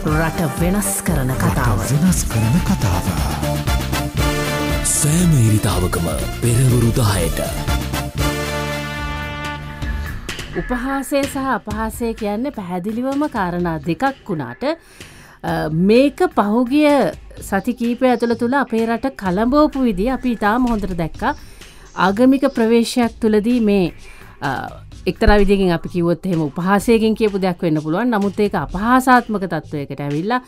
රට වෙනස් කරන කතාව වෙනස් කරන කතාව සෑම ඉරිතාවකම පෙරවරුදායට උපහාසය සහ අපහාසය කියන්නේ පැහැදිලිවම කාරණා දෙකක් වුණාට මේක පහුගිය සති කීපය ඇතුළ තුළ අපේ රට කළඹෝපු විදි අපි ඉතාම හොඳට දැක්කා ආගමික ප්‍රවේශයක් තුළදී මේ එක්තර විදිකින් අපි කිවොත් එහෙම උපහසයකින් කියපු දෙයක් වෙන්න පුළුවන් නමුත් ඒක අපහාසාත්මක තත්ත්වයකට ඇවිල්ලා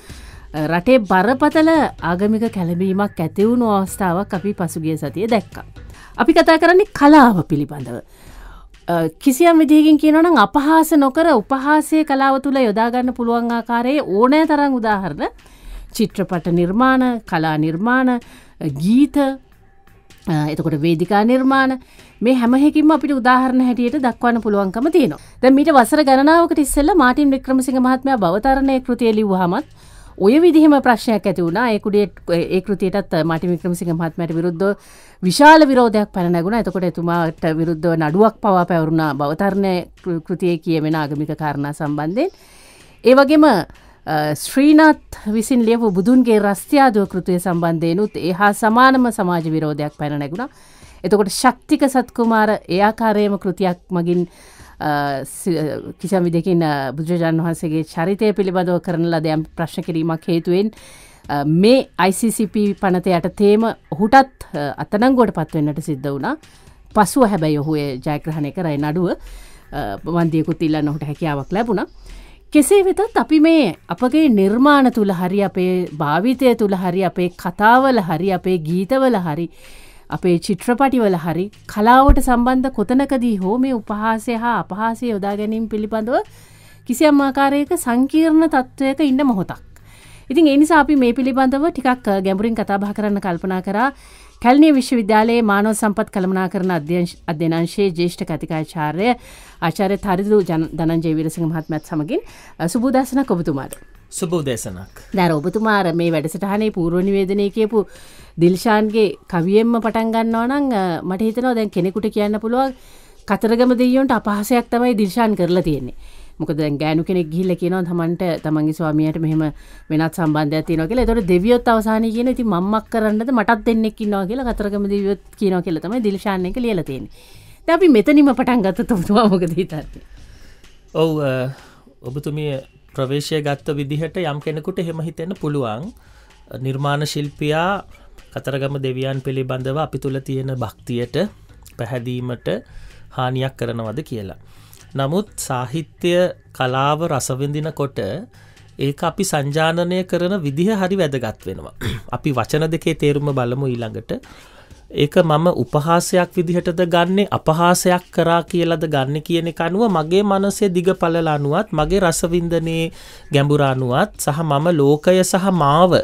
රටේ බරපතල ආගමික කැලබීමක් ඇතිවුණු අවස්ථාවක් අපි පසුගිය සතිය දැක්කා. අපි කතා කරන්නේ කලාව පිළිබඳව. කිසියම් විදිහකින් කියනවනම් අපහාස නොකර උපහාසය කලාව තුළ යොදාගන්න පුළුවන් ආකාරයේ ඕනෑ තරං උදාහරණ චිත්‍රපට නිර්මාණ කලා නිර්මාණ ගීත එතකොට වේදිකා නිර්මාණ මේ හැමහෙකින්ම අපිට උදාහරණ හැටියට දක්වන්න පුළුවන්කම තියෙනවා. දැන් මීට වසර ගණනාවකට ඉස්සෙල්ලා මාටින් වික්‍රමසිංහ මහත්මයා භවතරණයේ කෘතිය ලිව්වහමත් ඔය විදිහම ප්‍රශ්නයක් ඇති වුණා ඒ කුඩේ ඒ කෘතියටත් මාටින් වික්‍රමසිංහ මහත්මයාට විරුද්ධව විශාල විරෝධයක් පැන නැගුණා. එතකොට එතුමාට විරුද්ධව නඩුවක් පවා පැවරුණා භවතරණයේ කෘතියේ කියවෙන ආගමික කාරණා සම්බන්ධයෙන්. ඒ වගේම ශ්‍රීනාත් විසින් ලියපු බුදුන්ගේ රස්තියාදුව කෘතිය සම්බන්ධයනුත් ඒ හා සමානම සමාජ විරෝධයක් පැන නැගුණා. එතකොට ශක්තික සත්කුමාර එයාකාරයම කෘතියක් මගින් කිසම් විදකින් බුදුරජාණන් වහන්සේගේ චරිතය පිළිබඳව කරන ලදයම් ප්‍රශ්න කිරීමක් හේතුවෙන් මේ ICCP පනතයට තේම ඔහුටත් අතනංගොට පත්වෙන්නට සිද්ධ වුණා පසුව හැබැයි ඔහු ජයග්‍රහණය කරයි නඩුව වන්දියකුත් ඉල්ලන්න ඔහුට හැකියාවක් ලැබුණා කෙසේ වෙතත් අපි මේ අපගේ නිර්මාණ තුළ හරි අපේ භාවිතය තුළ හරි අපේ කතාවල හරි අපේ ගීතවල හරි අපේ චිත්‍රපටිවල හරි කලාවට සම්බන්ධ කොතනකදී හෝ මේ උපහාසය හා අපහාසය යොදා ගැනීම් පිළිබඳව කිසියම් ආකාරයක සංකීර්ණ තත්ත්වයක ඉන්න මොහොතක්. ඉතින් එනිසා අපි මේ පිළිබඳව ටිකක් ගැඹුරින් කතාබහ කරන්න කල්පනා කරා කැල්නිය විශ්වවිද්‍යාලයේ මානව සම්පත් කළමනා කරන අධ්‍යනංශයේ ජේෂ්ඨ කතිකාචාර්ය ආචාර්ය තරිදු ධනන්ජය විරසිංහ මහත්මයත් සමගින් සුබෝදසන ඔබතුමාට. සුබෝදේශනක් දැර ඔබතුමාර මේ වැඩසටහනේ පූර්ුවනිවේදනය කියපු දිල්ශාන්ගේ කවියෙන්ම පටන් ගන්නවනං මට හිතනවා දැන් කෙනෙකුට කියන්න පුළුවන් කතරගම දෙියොන්ට අපහසයක් තමයි දිර්ශාන් කරලා තියෙන්නේ මොකද ගෑනු කෙනෙක් ගිල්ල කියනවා තමන්ට තමන්ගේ ස්වාමියයට මෙහම වෙනත් සම්බන්ධය තියෙන කියලා තොට දෙවියොත් අවසාන කියන ති මක් කරන්නද මටත් දෙන්නෙක් ඉන්නවා කියලා කතරගම දෙවියොත් කියන කියල තමයි දිර්ශාන එක ලියලතියෙන දැපි මෙතනිම පටන් ගත තුතුවා මොකද හිතන්න ඔව් ඔබතුමිය ප්‍රවේශය ගත්ත විදිහට යම් කෙනෙකුට හෙම හිතෙන පුළුවන් නිර්මාණ ශිල්පියා කතරගම දෙවියන් පිළිබඳව අපි තුළ තියෙන භක්තියට පැහැදීමට හානියක් කරනවද කියලා. නමුත් සාහිත්‍ය කලාව රසවිඳින කොට ඒ අපි සංජානනය කරන විදිහ හරි වැදගත් වෙනවා. අපි වචන දෙකේ තේරුම බලමු ඊළඟට ඒක මම උපහාසයක් විදිහටද ගන්නේ අපහාසයක් කරා කියලද ගන්න කියන එක අනුව මගේ මනසේ දිග පලල අනුවත් මගේ රසවින්දනයේ ගැඹුර අනුවත් සහ මම ලෝකය සහ මාව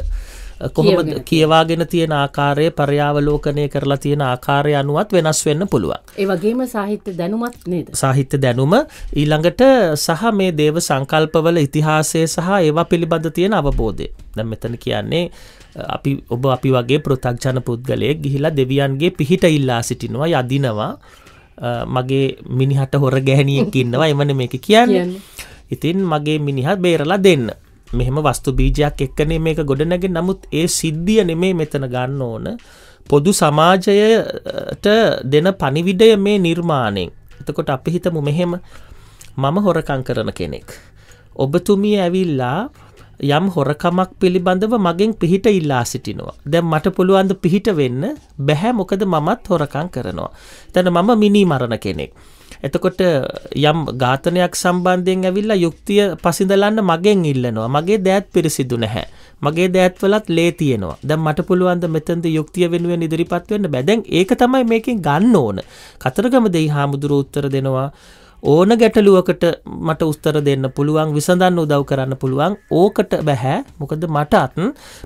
කොහොමද කියවාගෙන තියෙන ආකාරය පර්යාවලෝකනය කරලා තියෙන ආකාරය අනුවත් වෙනස් වෙන්න පුළුවන් ඒ වගේම සාහිත්‍ය දැනුමත් නේද සාහිත්‍ය දැනුම ඊළඟට සහ මේ දේව සංකල්පවල ඉතිහාසය සහ ඒවා පිළිබඳ තියෙන අවබෝධය දැන් මෙතන කියන්නේ අපි ඔබ අපි වගේ පෘථග්ජන පුද්ගලයෙක් ගිහිලා දෙවියන්ගේ පිහිට ඉල්ලා සිටිනවා යදිනවා මගේ මිනිහට හොර ගැහණියෙක් ඉන්නවා එමන මේක කියන්නේ ඉතින් මගේ මිනිහත් බේරලා දෙන්න මෙහෙම වස්තු බීජයක් එක්කනේ මේක ගොඩනැගෙන් නමුත් ඒ සිද්ධිය නෙමේ මෙතන ගන්න ඕන පොදු සමාජයට දෙන පනිවිඩය මේ නිර්මාණයෙන් එතකොට අපි හිතමු මෙහෙම මම හොරකං කරන කෙනෙක් ඔබතුමිය ඇවිල්ලා යම් හොරකමක් පිළිබඳව මගෙන් පිහිට ඉල්ලා සිටිනවා. දැන් මට පුළුවන්ද පිහිට වෙන්න බැහැ මොකද මමත් හොරකං කරනවා. තැන මම මිනි මරණ කෙනෙක්. එතකොට යම් ඝාතනයක් සම්බන්ධයෙන් ඇවිල්ලා යුක්තිය පසිඳලන්න මගෙන් ඉල්ලනවා. මගේ දෑත් පිරිසිදු නැහැ. මගේ දෑත්වලත් ලේ තියෙනවා. දැන් මට පුළුවන් ද මෙතනද යුක්තිය වෙනුවෙන් ඉදිරිපත් වෙන්න බෑ. දැන් ඒක තමයි මේකෙන් ගන්න ඕන. කතරගම දෙයි හාමුදුරුවෝ උත්තර දෙනවා. ඕන ගැටලුවකට මට උස්තර දෙන්න පුළුවන් විසඳන්න උදව් කරන්න පුළුවන් ඕකට බැහැ මොකද මටත්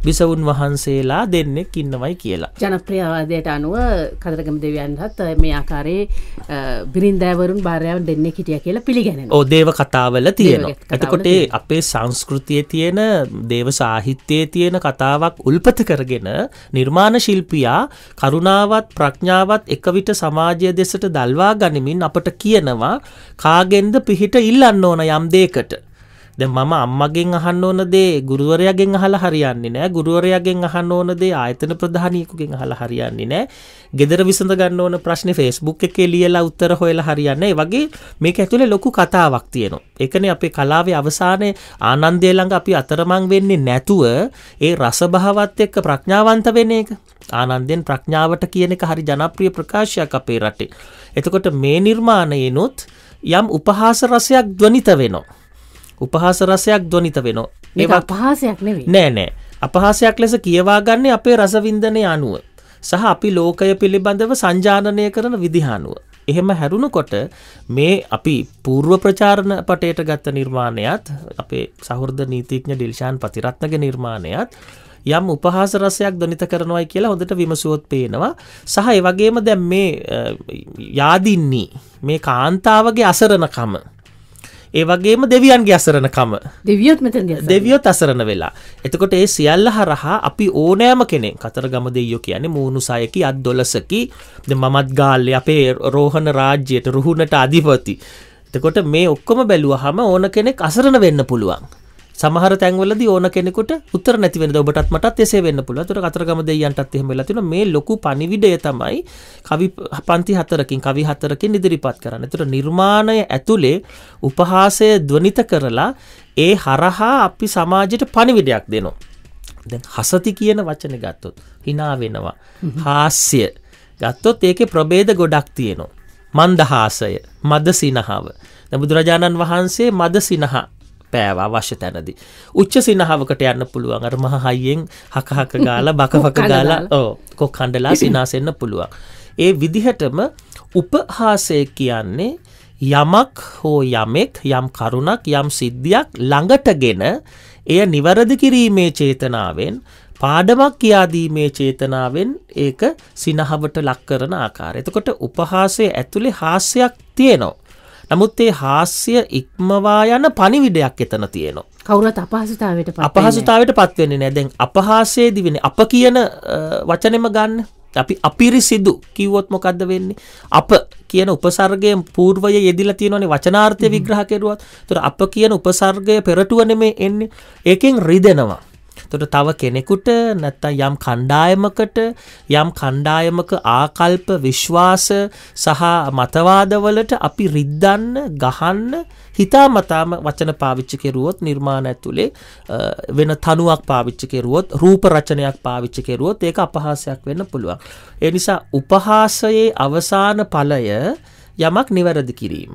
බිසවුන් වහන්සේලා දෙන්නෙක් ඉන්නවයි කියලා. ජනප්‍රියවාදයට අනුව කදරගම දෙවියන්හත් මේ ආකාරයේ බිරින්දෑවරුන් භාරයාව දෙන්න හිටිය කියලා පිළිගැන ඕදේව කතාවල තියෙනවා. ඇතකොටේ අපේ සංස්කෘතිය තියෙන දේව සාහිත්‍යයේ තියෙන කතාවක් උල්පත කරගෙන නිර්මාණ ශිල්පියා කරුණාවත් ප්‍රඥාවත් එක විට සමාජය දෙසට දල්වා ගනිමින් අපට කියනවා කාගෙන්ද පිහිට ඉල්ලන්න ඕන යම් දේකට. දැ මම අම්මගෙන් අහන්න ඕන දේ ගුරුවරයගෙන් අහලා හරියන්නේ නෑ ගුරුවරයගෙන් අහන්න ඕන දේ ආයතන ප්‍රධානයකුගෙන් අහලා හරියන්නේ නෑ ගෙදර විසඳ ගන්න ඕන ප්‍රශ්න ෆේස්බුක් එකේ ලියලා උත්තර හොයලා හරියන්නේ වගේ මේක ඇතුලේ ලොකු කතාවක් තියෙනවා ඒකනේ අපේ කලාවේ අවසානයේ ආනන්දය ළඟ අපි අතරමං වෙන්නේ නැතුව ඒ රසභාවත් එක්ක ප්‍රඥාවන්ත වෙන එක ආනන්දෙන් ප්‍රඥාවට කියන එක හරි ජනප්‍රිය ප්‍රකාශයක් අපේ රටේ එතකොට මේ නිර්මාණයනොත් යම් උපහාස රසයක් ධ්වනිත වෙනවා. උපහාස රසයක් ධ්වනිත වෙනවා. ඒ අපහාසයක් නෙවේ නෑ නෑ අපහාසයක් ලෙස කියවාගන්නේ අපේ රසවින්දනය අනුව. සහ අපි ලෝකය පිළිබඳව සංජානනය කරන විදිහානුව. එහෙම හැරුණකොට මේ අපි පූර්ව ප්‍රචාරණ පටයට ගත්ත නිර්මාණයත් අපේ සහෘද නීතිඥ ඩිල්ෂාන් පතිරත්නගේ නිර්මාණයත් යම් උපහාස රසයක් දොනිත කරනවායි කියලා හොඳට විමසුවොත් පේනවා සහ ඒ වගේම දැන් මේ යාදින්නේ මේ කාන්තාවගේ අසරණකම ඒ වගේම දෙවියන්ගේ අසරණකම දෙවියොත් මෙතන දෙවියොත් අසරණ වෙලා එතකොට ඒ සියල්ල හරහා අපි ඕනෑම කෙනෙක් කතරගම දෙයියෝ කියන්නේ මූණු සයකි අත් දොළසකි මමත් ගාල්ලේ අපේ රෝහණ රාජ්‍යයට රුහුණට අධිපති එතකොට මේ ඔක්කොම බැලුවහම ඕන කෙනෙක් අසරණ වෙන්න පුළුවන් සමහර තැන්වලදී ඕන කෙනෙකුට උත්තර නැති වෙනද ඔබටත් මටත් එසේ වෙන්න පුළුවන්. ඒතර කතරගම දෙයියන්ටත් එහෙම වෙලා තිනවා මේ ලොකු පණිවිඩය තමයි කවි පන්ති හතරකින් කවි හතරකින් ඉදිරිපත් කරන්නේ. ඒතර නිර්මාණය ඇතුලේ උපහාසය ධ්වනිත කරලා ඒ හරහා අපි සමාජයට පණිවිඩයක් දෙනවා. දැන් හසති කියන වචනේ ගත්තොත් hina වෙනවා. හාස්‍ය ගත්තොත් ඒකේ ප්‍රභේද ගොඩක් තියෙනවා. මන්දහාසය, මද සිනහව. බුදුරජාණන් වහන්සේ මද සිනහ පෑව අවශ්‍ය තැනදි. උච්ච සිනහාවකට යන්න පුළුවන් අර මහ හයියෙන් හකහක ගාලා බකවක ගාලා ඕ කොක් හඬලා සිනාසෙන්න පුළුවන්. ඒ විදිහටම උපහාසය කියන්නේ යමක් හෝ යමෙක් යම් කරුණක් යම් සිද්ධියක් ළඟටගෙන එය නිවැරදි කිරීමේ චේතනාවෙන් පාඩමක් කියාදීමේ චේතනාවෙන් ඒක සිනහවට ලක් කරන ආකාරය. එතකොට උපහාසය ඇතුලේ හාස්‍යයක් තියෙනවා. නමුත් ඒ හාස්‍ය ඉක්මවා යන පනිවිඩයක් එතන තියෙනවා. කවුරත් අපහසුතාවට අපහසුතාවට පත්වෙන්නේ නැදැන් අපහාසේ දිවෙන අප කියන වචනෙම ගන්න අපි අපිරි සිදු කිව්වොත් මොකක්ද වෙන්නේ අප කියන උපසර්ගයෙන් පූර්වය යෙදිලා තියෙනවනේ වචනාර්ථය විග්‍රහ කෙරුවත්. ඒතර අප කියන උපසර්ගය පෙරටුව නෙමෙයි එන්නේ. ඒකෙන් රිදෙනවා. තොට තව කෙනෙකුට නැත්ත යම් කණ්ඩායමකට යම් කණ්ඩායමක ආකල්ප විශ්වාස සහ මතවාදවලට අපි රිද්දන්න ගහන්න හිතාමතාම වචන පාවිච්චි කෙරුවොත් නිර්මාණ ඇතුළේ වෙන තනුවක් පාවිච්චි කෙරුවොත් රූප රචනයක් පාවිච්චි කෙරුවොත් ඒක අපහාසයක් වෙන්න පුළුවන්. ඒ නිසා උපහාසයේ අවසාන ඵලය යමක් නිවැරදි කිරීම.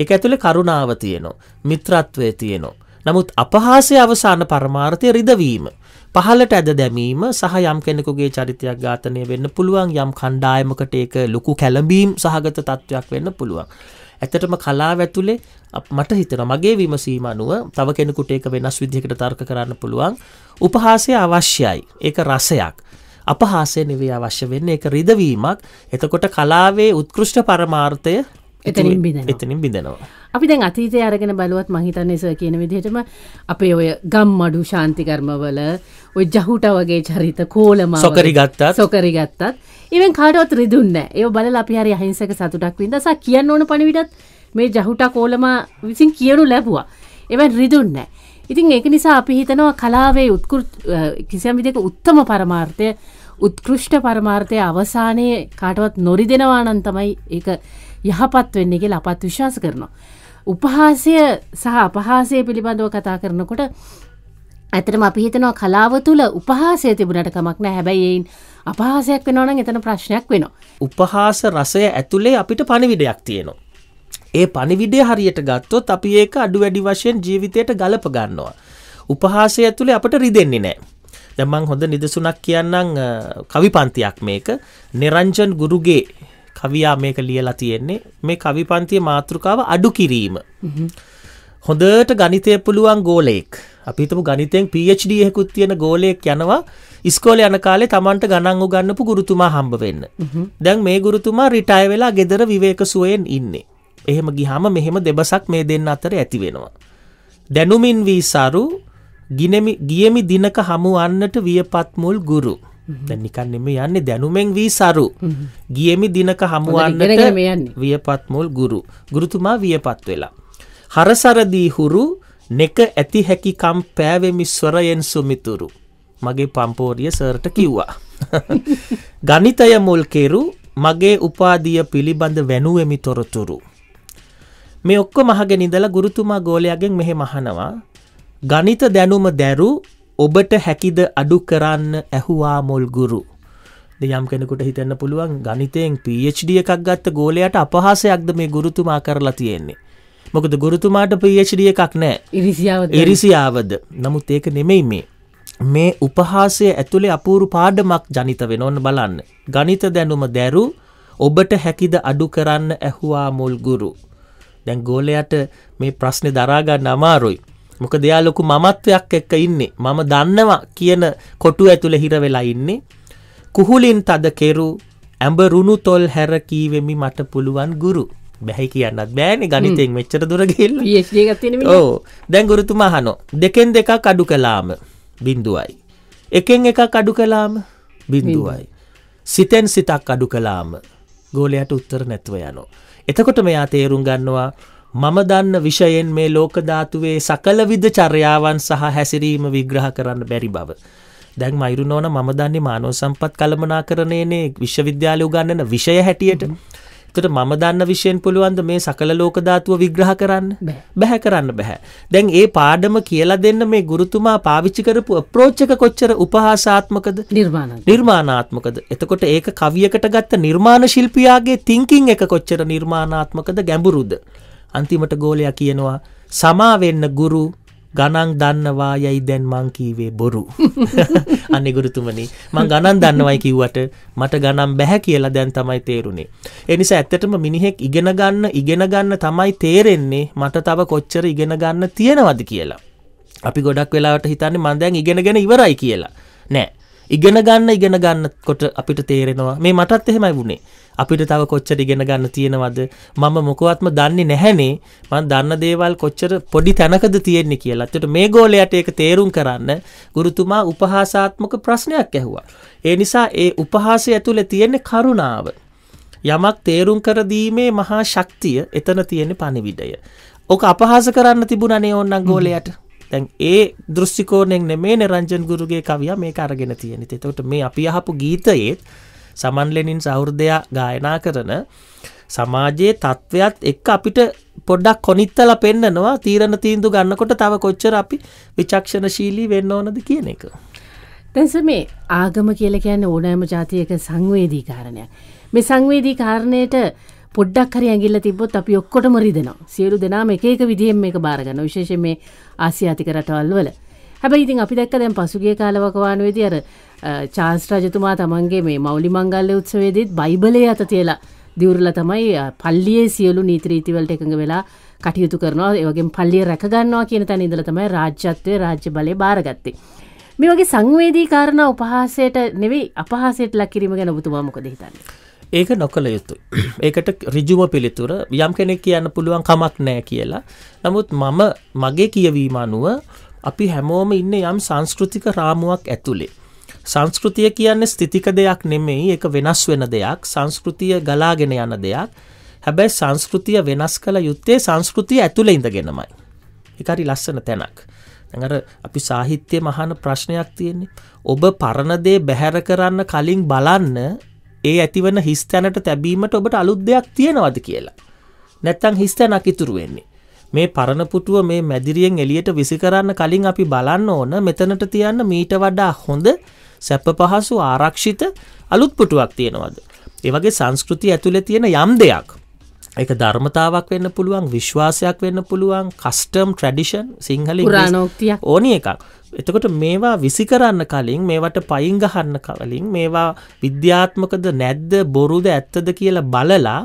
එක ඇතුළේ කරුණාව තියෙනවා. මිත්‍රත්වය තියෙනවා. නමුත් අපහාසය අවසාන පරමාර්ථය රිදවීම. පහලට ඇද දැමීම සහ යම් කෙනෙකුගේ චරිතයක් ඝාතනය වෙන්න පුළුවන් යම් කණ්ඩායමකට ඒක ලොකු කැළඹීම් සහගත තත්ත්වයක් වෙන්න පුළුවන්. ඇතටම කලාව ඇතුලේ මට හිතන මගේ විමසීම අනුව තව කෙනෙකුට ඒක වෙනස් විදිහකට තර්ක කරන්න පුළුවන් උපහාසය අවශ්‍යයි ඒක රසයක් අපහාසය නෙවේ අවශ්‍ය වෙන්නේ ඒක රිදවීමක් එතකොට කලාවේ උත්කෘෂ්ට පරමාර්ථය එතනින් බිඳ එතනින් බිඳනවා අපි දැන් අතීතය අරගෙන බලුවත් මහිතන්නේස කියන විදිහටම අපේ ඔය ගම් මඩු ශාන්තිකර්මවල ඔය ජහුට වගේ චරිත කෝලම සොකරි ගත්තා සොකරි ගත්තත් ඉවෙන් කාඩවත් රිදුන්න ඒ බල අපි හරි අහිංසක සතුටක් වින්දසා කියන්න ඕන පණිවිඩත් මේ ජහුට කෝලම විසින් කියනු ලැබවා එවන් රිදුන්න ඉතින් ඒක නිසා අපි හිතනවා කලාවේ උත්කෘ කිසියම් විදික උත්තම පරමාර්ථය උත්කෘෂ්ට පරමාර්ථය අවසානයේ කාටවත් නොරි දෙනවානන් තමයි ඒ යහපත් වෙන්නේ කියලා අපත් විශ්වාස කරනවා. උපහාසය සහ අපහාසය පිළිබඳව කතා කරනකොට ඇතටම අපි හිතනවා කලාව තුළ උපහාසය තිබුණට කමක් නෑ හැබැයි එයින් අපහාසයක් වෙනවන එතන ප්‍රශ්නයක් වෙනවා. උපහාස රසය ඇතුළේ අපිට පණවිඩයක් තියෙනවා. ඒ පණිවිඩය හරියට ගත්තොත් අපි ඒක අඩු වැඩි වශයෙන් ජීවිතයට ගලප ගන්නවා. උපහාසය ඇතුළේ අපට රිදෙන්නේ නෑ. දැමං හොඳ නිදසුනක් කියන්නම් කවි පන්තියක් මේක නිරංජන් ගුරුගේ කවියා මේක ලියලා තියෙන්නේ මේ කවි පන්තිය මාතෘකාව අඩු කිරීම. හොඳට ගනිතය පුළුවන් ගෝලයෙක් අපිතම ගනිතයෙන් පHDයකුත් තියෙන ගෝලයෙක් යනවා ස්කෝල යන කාලේ තමන්ට ගණන් උගන්නපු ගුරුතුමා හම්බ වෙන්න. දැන් මේ ගුරුතුමා රිටය වෙලා ගෙදර විවේක සුවයෙන් ඉන්නේ. එහෙම ගිහම මෙහෙම දෙබසක් මේ දෙන්න අතර ඇති වෙනවා. දැනුමින් වී සරු ගියමි දිනක හමුවන්නට වියපත්මුල් ගුරු. දැනිකන් එම යන්නේ දැනුමෙන් වී සරු ගියමි දිනක හමුවන්නට වියපත් මුල් ගුරු ගුරුතුමා වියපත් වෙලා. හරසරදී හුරු නෙක ඇති හැකිකම් පෑවෙමි ස්වරයෙන් සුමිතුරු. මගේ පම්පෝරිය සර්ට කිව්වා. ගනිතය මුල් කෙරු මගේ උපාදිය පිළිබඳ වැනුවමි තොරතුරු. මේ ඔක්කො මහගෙන ඉඳලා ගුරුතුමා ගෝලයාගෙන් මෙහෙ මහනවා. ගනිත දැනුම දැරු ඔබට හැකිද අඩු කරන්න ඇහුවා මුල්ගුරු. යම් කෙනෙකුට හිතන්න පුළුවන් ගනිතයෙන් පHD එකක් ගත්ත ගෝලයට අපහසයක්ද මේ ගුරුතුමා කරලා තියෙන්නේ. මොකද ගුරුතුමාට පHD එකක් නෑ ඉරිසියාවද නමුත් ඒක නෙමෙයි මේ. මේ උපහාසය ඇතුළේ අපූරු පාඩමක් ජනිත වෙන ඔන්න බලන්න. ගනිත දැනුම දැරු ඔබට හැකිද අඩු කරන්න ඇහුවා මුල්ගුරු. දැන් ගෝලයට මේ ප්‍රශ්නය දරාගන්න අමාරුයි. මොකද එයා ලොකු මමත්වයක් එක්ක ඉන්නේ මම දන්නවා කියන කොටු ඇතුළ හිර වෙලා ඉන්නේ කුහුලින් තද කෙරු ඇඹ රුණු තොල් හැර කීවෙමි මට පුළුවන් ගුරු බැහැ කියන්නත් බෑන ගනිතෙන් මෙච්චර දුරගෙල් ඕ දැන් ගුරුතුමා හනෝ දෙකෙන් දෙක කඩු කලාම බින්දුවයි. එකෙන් එක කඩු කලාම බින්දුවයි. සිතෙන් සිතක් අඩු කලාම ගෝලයට උත්තර නැත්ව යනෝ. එතකොට මෙයා තේරුම් ගන්නවා මම දන්න විෂයෙන් මේ ලෝකධාතුවේ සකලවිද චර්යාවන් සහ හැසිරීම විග්‍රහ කරන්න බැරි බව. දැන් මයිරුනෝන මම දන්නේ මානෝ සම්පත් කළමනා කරනයනේ විශ්වවිද්‍යාලය උගන්නන විෂය හැටියට. තොට මම දන්න විශයෙන් පුළුවන්ද මේ සකල ලෝකධාතුව විග්‍රහ කරන්න බැහැ කරන්න බැහැ. දැන් ඒ පාඩම කියලා දෙන්න මේ ගුරුතුමා පාවිච්චි කරපු ප්‍රෝච්චක කොච්චර උපහාසාත්මකද නිර්මාණාත්මකද. එතකොට ඒක කවියකට ගත්ත නිර්මාණ ශිල්පියාගේ තිංකින් එක කොච්චර නිර්මාණාත්මකද ගැඹුරුද. අන්තිමට ගෝලයා කියනවා සමාවෙන්න ගුරු ගණන් දන්නවා යයි දැන් මං කීවේ බොරු. අනේ ගුරුතුමනි මං ගණන් දන්නවයි කිව්වට මට ගණන් බෑ කියලා දැන් තමයි තේරුනේ. ඒ නිසා ඇත්තටම මිනිහෙක් ඉගෙන ගන්න ඉගෙන ගන්න තමයි තේරෙන්නේ මට තව කොච්චර ඉගෙන ගන්න තියෙනවද කියලා. අපි ගොඩක් වෙලාවට හිතන්නේ මං දැන් ඉගෙනගෙන ඉවරයි කියලා. නෑ. ඉගෙන ගන්න ඉගෙන ගන්න කොට අපිට තේරෙනවා මේ මටත් එහෙමයි වුණේ අපිට තව කොච්චර ඉගෙන ගන්න තියෙනවද මම මොකවත්ම දන්නේ නැහැනේ මම දන්න දේවල් කොච්චර පොඩි තැනකද තියෙන්නේ කියලා. එතකොට මේ ගෝලයට ඒක තේරුම් කරන්න ගුරුතුමා උපහාසාත්මක ප්‍රශ්නයක් ඇහුවා. ඒ නිසා ඒ උපහාසය ඇතුලේ තියෙන කරුණාව යමක් තේරුම් කර දීමේ මහා ශක්තිය එතන තියෙන පණිවිඩය. ඔක අපහාස කරන්න තිබුණනේ ඕන්නම් ගෝලයට. දැන් ඒ දෘෂ්ටිකෝණයෙන් නෙමේ නිරංජන් ගුරුගේ කවියා මේක අරගෙන තියෙන. එතකොට මේ අපි අහපු ගීතයේත් සමන් ලෙනින් සහෘදයා ගායනා කරන සමාජයේ තත්ත්වයක් එක්ක අපිට පොඩ්ඩක් කොනිත්තල පෙන්නනවා තීරණ තීන්දු ගන්නකොට තව කොච්චර අපි විචක්ෂණශීලී වෙන්න ඕනද කියන එක. දැන්ස මේ ආගම කියලා කියන්නේ ඕනෑම જાතියක සංවේදී කාරණයක්. මේ සංවේදී කාරණයට පොඩ්ඩක් හරි ඇගිල්ල තිබොත් අපි ඔක්කොටම රිදෙනවා සියලු දෙනාම එක එක විදිහෙන් මේක බාරගන්න විශේෂ මේ ආසියාතික රටවල් වල හැබැයි ඉතින් අපි දැක්ක දැන් පසුගිය කාලවකවානුවේදී අර චාන්ස් රජතුමා තමන්ගේ මේ මෞලි මංගල්‍ය උත්සවයේදීත් බයිබලයේ අත තියලා දිවුරලා තමයි පල්ලියේ සියලු නීති රීතිවලට එකඟ වෙලා කටයුතු කරනවා ඒ වගේම පල්ලිය රැක ගන්නවා කියන තැන ඉඳලා තමයි රාජ්‍යත්වයේ රාජ්‍ය බලය බාරගත්තේ. මේ වගේ සංවේදී කාරණා උපහාසයට නෙවෙයි අපහාසයට ලක් කිරීම ගැන ඔබතුමා මොකද හිතන්නේ? ඒක නොකළ යුතුයි. ඒකට රිජුම පිළිතුර යම් කෙනෙක් කියන්න පුළුවන් කමක් නෑ කියලා. නමුත් මම මගේ කියවීම අනුව අපි හැමෝම ඉන්න යම් සංස්කෘතික රාමුවක් ඇතුළේ. සංස්කෘතිය කියන්නේ ස්ථිතික දෙයක් නෙමෙයි එක වෙනස් වෙන දෙයක් සංස්කෘතිය ගලාගෙන යන දෙයක් හැබැයි සංස්කෘතිය වෙනස් කළ යුත්තේ සංස්කෘතිය ඇතුළ ඉඳගෙනමයි. එකරි ලස්සන තැනක්. ඇඟර අපි සාහිත්‍ය මහන ප්‍රශ්නයක් තියෙන්නේ. ඔබ පරණදේ බැහැර කරන්න කලින් බලන්න ඒ ඇතිවන හිස්තැනට තැබීමට ඔබට අලුත් දෙයක් තියෙනවද කියලා. නැත්තං හිස්තැනක් ඉතුරු වෙන්නේ. මේ පරණපුටුව මේ මැදිරියෙන් එලියට විසි කරන්න කලින් අපි බලන්න ඕන මෙතනට තියන්න මීට වඩා හොඳ සැප පහසු ආරක්ෂිත අලුත් පුටුවක් තියෙනවද. ඒවගේ සංස්කෘති ඇතුළෙ තියෙන යම් දෙයක්. එක ධර්මතාවක් වෙන්න පුළුවන් විශ්වාසයක් වෙන්න පුළුවන් කස්ටම් ට්‍රඩිෂන් සිංහල රානෝක්තියක් ඕනි එකක් එතකොට මේවා විසි කරන්න කලින් මේවට පයින් ගහන්න කවලින් මේවා විද්‍යාත්මකද නැද්ද බොරුද ඇත්තද කියලා බලලා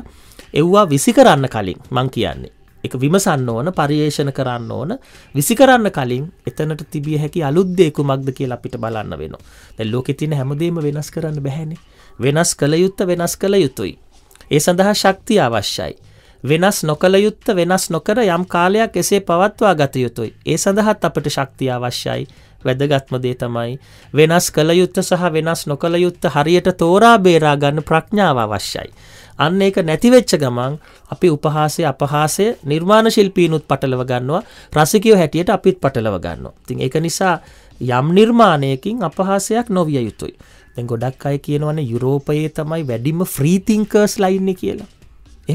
එව්වා විසි කරන්න කලින් මං කියන්නේ එක විමසන්න ඕන පරියේෂණ කරන්න ඕන විසි කරන්න කලින් එතනට තිබිය හැකි අලුද්දේකු මක්ද කියලා අපිට බලන්න වෙන ලෝකෙ තින හැමදේම වෙනස් කරන්න බැහැනි වෙනස් කළ යුත්ත වෙනස් කළ යුතුයි ඒ සඳහා ශක්ති අවශ්‍යයි වෙනස් නොකළ යුත්ත වෙනස් නොකර යම් කාලයක් එසේ පවත්වා ගත යුතුයි. ඒ සඳහාත් අපට ශක්තිය අවශ්‍යයි. වැදගත්ම දේ තමයි වෙනස් කළ යුත්ත සහ වෙනස් නොකළ යුත්ත හරියට තෝරා බේරා ගන්න ප්‍රඥාව අවශ්‍යයි. අන්න ඒක නැතිවෙච්ච ගමන් අපි උපහාසය අපහාසය නිර්මාණ ශිල්පීනුත් පටලව ගන්නවා රසිකයෝ හැටියට අපිත් පටලව ගන්නවා. ඉතින් ඒක නිසා යම් නිර්මාණයකින් අපහාසයක් නොවිය යුතුයි. දැන් ගොඩක් අය කියනවනේ යුරෝපයේ තමයි වැඩිම ෆ්‍රී තින්කර්ස් ලයින් කියලා.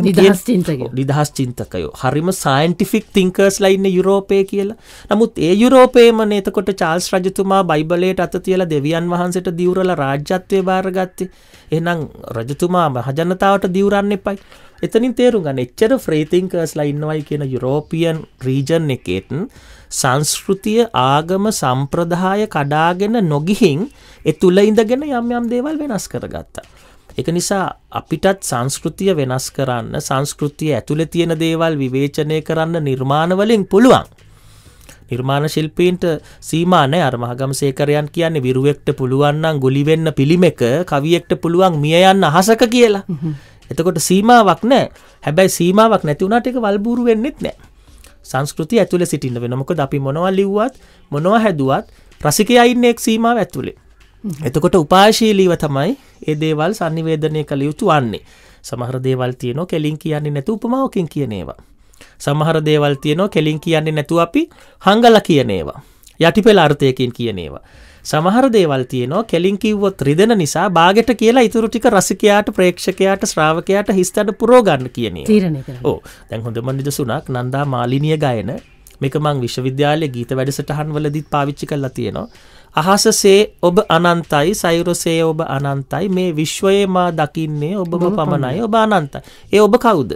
නිදහස් චින්තකයෝ නිදහස් චින්තකයෝ හරිම සයින්ටිෆික් තිංකර්ස් ලයින්න යුරෝපය කියලා නමුත් ඒ යුරෝපේම නේතකොට චාල්ස් රජතුමා බයිබලයට අත තියලා දෙවියන් වහන්සට දියවරල රාජ්‍යත්වය භාරගත්තේ එනම් රජතුමා මහජනතාවට දියවරන්න එපයි එතනින් තේරු ගන්න එච්චර ෆ්‍රේතිංකර්ස් ලයින්නවයි කියන යුරෝපියන් රීජන් එකේටන් සංස්කෘතිය ආගම සම්ප්‍රදාය කඩාගෙන නොගිහින් එ තුළ ඉඳගෙන යම් යම් දේවල් වෙනස් කරගත්තා එක නිසා අපිටත් සංස්කෘතිය වෙනස් කරන්න සංස්කෘතිය ඇතුළ තියෙන දේවල් විවේචනය කරන්න නිර්මාණවලින් පුළුවන්. නිර්මාණ ශිල්පීන්ට සීමානය අර්මහගම සේකරයන් කියන්නේ විරුවෙක්ට පුළුවන්නම් ගුලිවෙන්න පිළිමෙක කවියෙක්ට පුළුවන් මිය යන්න අහසක කියලා. එතකොට සීමාවක් නෑ හැබැයි සීමාවක් නැති වුණට එක වල්බූරු වෙන්නෙත් නෑ. සංස්කෘති ඇතුළ සිටින්න වෙනමොක අපි මොනව ලිව්වත් මොනව හැදුවත් ප්‍රසිකයයින්නෙක් සීමාව ඇතුළේ. Mm-hmm. එතකොට උපාශීලීව තමයි ඒ දේවල් සංනිවේදනය කළ යුතු වන්නේ සමහර දේවල් තියනෝ කෙලින් කියන්නේ නැතු උපමාවකින් කියනේවා. සමහර දේවල් තියනෝ කෙලින් කියන්නේ නැතු අපි හංගල කියනේවා. යටිපෙළ අර්ථයකින් කියනේවා. සමහර දේවල් තියනෝ කෙලින් කිව්වොත් රිදෙන නිසා බාගෙට කියලා ඉතුරු ටික රසිකයාට ප්‍රේක්ෂකයාට ශ්‍රාවකයාට හිස්තට පුරෝගන්න කියනේ ඕ දැන් හොඳම නිදසුනක් නන්දා මාලිනිය ගයන මේක මං විශ්වවිද්‍යාලය ගීත වැඩසටහන් වලදීත් පාවිච්චි කරලා තියෙනවා අහසසේ ඔබ අනන්තයි සෛරසේ ඔබ අනන්තයි මේ විශ්වයේ මා දකින්නේ ඔබම පමණයි ඔබ අනන්තයි. ඒ ඔබ කවුද?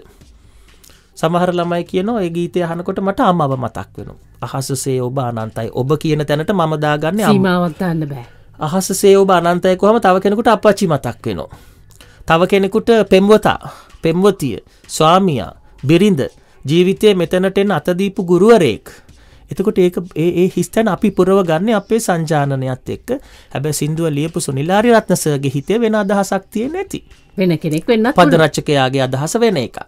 සමහර ළමයි කියනවා ඒ ගීතය අහනකොට මට අම්මව මතක් වෙනවා. අහසසේ ඔබ අනන්තයි. ඔබ කියන තැනට මම දාගන්නේ සීමාවක් දාන්න බෑ. අහසසේ ඔබ අනන්තයි කොහම තව කෙනෙකුට අපච්චි මතක් වෙනවා. තව කෙනෙකුට පෙම්වතා, පෙම්වතිය, ස්වාමියා, බිරිඳ ජීවිතයේ මෙතනට එන අතදීපු ගුරුවරයෙක් එතකොට ඒක ඒ හිස්තැන් අපි පුරව ගන්න අපේ සංජානනයත් එක්ක හැබැ සිින්දුව ලියපු සුනිලාරි රත්නසගේ හිතේ වෙන අදහසක් තියෙන නැති වෙන කෙනෙක් වෙන්න පදරච්චකයාගේ අදහස වෙන එකක්.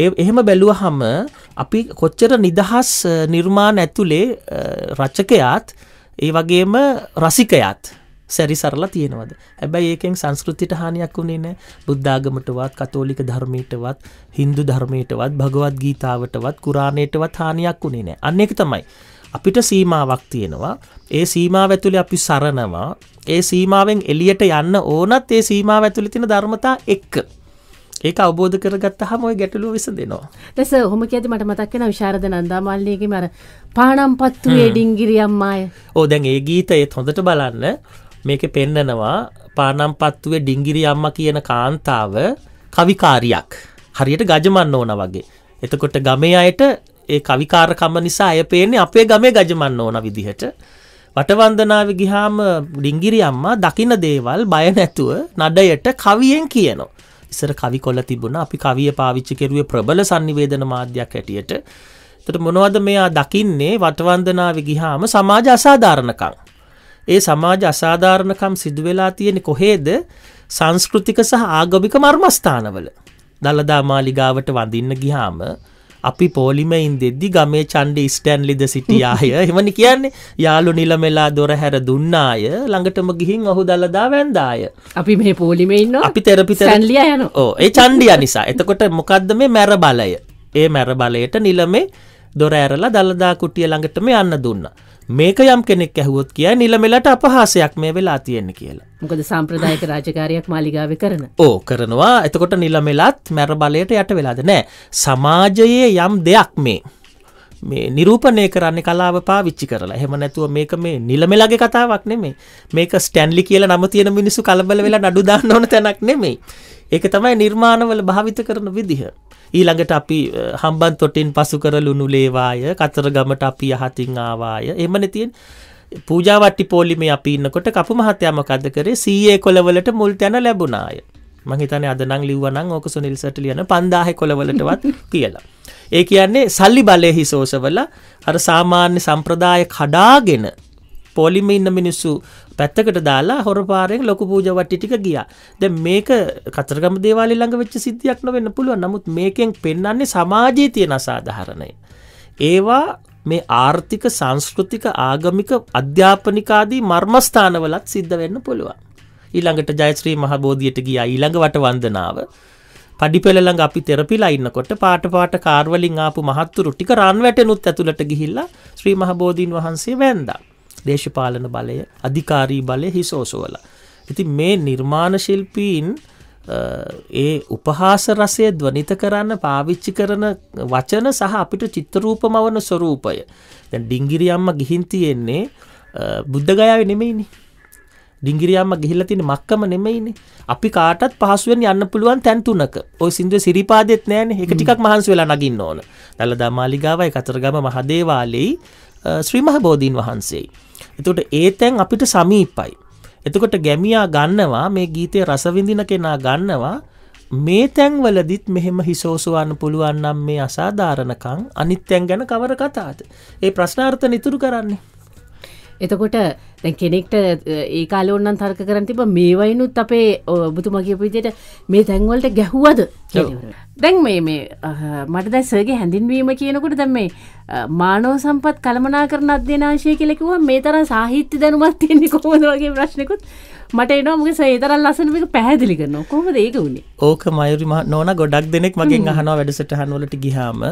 ඒ එහෙම බැලුව හම අපි කොච්චර නිදහස් නිර්මාණ ඇතුළේ රචකයාත් ඒ වගේම රසිකයත් සැරි සරලා තියෙනවද හැබැයි ඒකෙන් සංස්කෘතිට හානියක් වුණේ නෑ බුද්ධාගමටවත් කතෝලික ධර්මීටවත් හින්දු ධර්මයටවත් භගවත් ගීතාවටවත් කුරාණයටවත් හානියක් වුණේ නෑ අන්න එක තමයි අපිට සීමාවක් තියෙනවා ඒ සීමා ඇතුළි අපි සරණවා ඒ සීමාවෙන් එලියට යන්න ඕනත් ඒ සීමා ඇතුළි තින ධර්මතා එක්ක ඒක අවබෝධ කරගත් හමයි ගැටලුව විස දෙනවා ලෙස හොම ඇති මට මතක්කෙන විශාරද නන්දාමල්ලයගේ මර පානම් පත්තුවේ ඩිංගිරියම්මාය ඕ දැන් ඒ ගීතයත් හොඳට බලන්න මේක පෙන්නනවා පානම්පත්තුවේ ඩිංගිරි අම්ම කියන කාන්තාව කවිකාරියක් හරියට ගජමන්න ඕන වගේ. එතකොට ගමේ අයට ඒ කවිකාරකම නිසා අය පේන්නේ අපේ ගමේ ගජමන්න ඕන විදිහට. වටවන්දනාව ගිහාම ඩිංගිරි අම්මා දකින දේවල් බය නැතුව නඩයට කවියෙන් කියනවා. ඉස්සර කවි කොල තිබුණ අපි කවිය පාවිච්චි කෙරුවේ ප්‍රබල සංනිවේදන මාධ්‍යයක් හැටියට. එතකොට මොනවද මෙයා දකින්නේ වටවන්දනාව ගිහාම සමාජ අසාධාරණකම්. ඒ සමාජ අසාධාරණකම් සිදුවෙලා තියෙන කොහේද සංස්කෘතික සහ ආගමික මර්මස්ථානවල. දළදා මාලිගාවට වඳින්න ගිහාම අපි පෝලිමයින් දෙද්දි ගමේ චන්ඩ ස්ටැන්ලිද සිටියාය එමනි කියන්නේ යාලු නිලමෙලා දොර හැර දුන්නාය ළඟටම ගිහින් ඔහු දළදා වැන්දාය. අපි මේ පෝලිමයින්න අපි තෙරපි තැන්ලිය යන ඕ ඒ චන්ඩිය නිසා එතකොට මොකක්ද මේ මැර බලය ඒ මැර බලයට නිලමේ දොර ඇරලා දළදා කුටිය ළඟටම යන්න දුන්නා. මේක යම් කෙනෙක් ඇහුවොත් කිය නිලමෙලට අපහාසයක් මේ වෙලා තියෙන කියලා මොකද සම්ප්‍රදායක රාජකාරයක් මාලිගාව කරන ඕ කරනවා එතකොට නිලමෙලත් මැර බලයට යට වෙලාද නෑ සමාජයේ යම් දෙයක් මේ මේ නිරූපණය කරන්නේ කලාව පාවිච්චි කරලා හෙම නැතුව මේක මේ නිලමෙලගේ කතාවක් නෙමේ මේක ස්ටැන්ලි කියල නම තියෙන මිනිසු කලබල වෙලා නඩු දාන්න ඕන තැනක් නෙමේ ඒක තමයි නිර්මාණවල භාවිත කරන විදිහ ඊළඟට අපි හම්බන් තොටින් පසු කර ලුණු ලේවාය කතරගමට අපි යහතින් ආවාය එහෙමනේ තියෙන පූජාවට්ටි පොලිමේ අපි ඉන්නකොට කපු මහත්තයා මොකද්ද කරේ සීයේ කොළවලට මුල් තැන ලැබුණාය මං හිතන්නේ අද නම් ලිව්වනම් ඕක සුනිල් සට ලියන 5000 කොළවලටවත් කියලා ඒ කියන්නේ සල්ලි බලයේ හිසෝසවල අර සාමාන්‍ය සම්ප්‍රදාය කඩාගෙන පොලිමේ ඉන්න මිනිස්සු පැත්තකට දාලා හොරපාරෙන් ලොකු පූජවට්ටි ටික ගියා. දැන් මේක කතරගම දේවාලය ළඟ වෙච්ච සිද්ධියක් නොවෙන්න පුළුවන්. නමුත් මේකෙන් පෙන්වන්නේ සමාජයේ තියෙන අසාධාරණය. ඒවා මේ ආර්ථික සංස්කෘතික ආගමික අධ්‍යාපනිකාදී මර්මස්ථානවලත් සිද්ධ වෙන්න පුළුවන්. ඊළඟට ජයශ්‍රී මහබෝධියට ගියා ඊළඟ වට වන්දනාව. පඩිපෙළ ළඟ අපි තෙරපිලා ඉන්නකොට පාට පාට කාර්වලින් ආපු මහත්තුරු ටික රන් වැටෙනුත් ඇතුළට ගිහිල්ලා ශ්‍රී මහබෝධීන් වහන්සේ වැන්දා. දේශපාලන බලය අධිකාරී බලය හිසෝසෝල. ඉති මේ නිර්මාණශිල්පීන් ඒ උපහාස රසය ද්වනිත කරන්න පාවිච්චි කරන වචන සහ අපිට චිත්තරූප මවන ස්වරූපය. දැන් ඩිංගිරියම්ම ගිහින් තියෙන්නේ බුද්ධගයාව නෙමෙයිනි. ඩිංගිරියම්ම ගිහිල්ලා තියෙන මක්කම නෙමෙයිනේ. අපි කාටත් පහසුවෙන් යන්න පුළුවන් තැන් තුනක. ওই සින්දුවේ සිරිපාදෙත් නැහැනේ. ඒක ටිකක් මහන්සි වෙලා නගින්න ඕන. දලදා මාලිගාවයි කතරගම මහදේවාලෙයි ශ්‍රී මහ බෝධීන් වහන්සේයි. එතුට ඒතැන් අපිට සමීපයි. එතකොට ගැමියා ගන්නවා මේ ගීතය රසවිඳින කෙනා ගන්නවා මේ තැන්වලදිත් මෙහෙම හිසෝසුවන්න පුළුවන්නම් මේ අසාධාරණකං අනිත් තැන් ගැන කවර කතාද. ඒ ප්‍රශ්නාර්ථ නිතුරු කරන්නේ. එතකොට දැන් කෙනෙක්ට ඒ කාලේ ඕනනම් තර්ක කරන්න තිබ්බා මේ වයින්ුත් අපේ ඔබතුමා කියපු විදිහට මේ තැන්වලට ගැහුවද දැන් මේ මේ මට දැන් සර්ගේ හැඳින්වීම කියනකොට දැන් මේ මානව සම්පත් කළමනාකරණ අධ්‍යනාංශය කියලා කිව්වම මේ තරම් සාහිත්‍ය දැනුමක් තියෙන්නේ කොහොමද වගේ ප්‍රශ්නකුත් මට එනවා මොකද ඒ තරම් ලස්සන මේක පැහැදිලි කරනවා කොහොමද ඒක උනේ ඕක මයුරි නෝනා ගොඩක් දෙනෙක් මගෙන් අහනවා වැඩසටහන් වලට ගියාම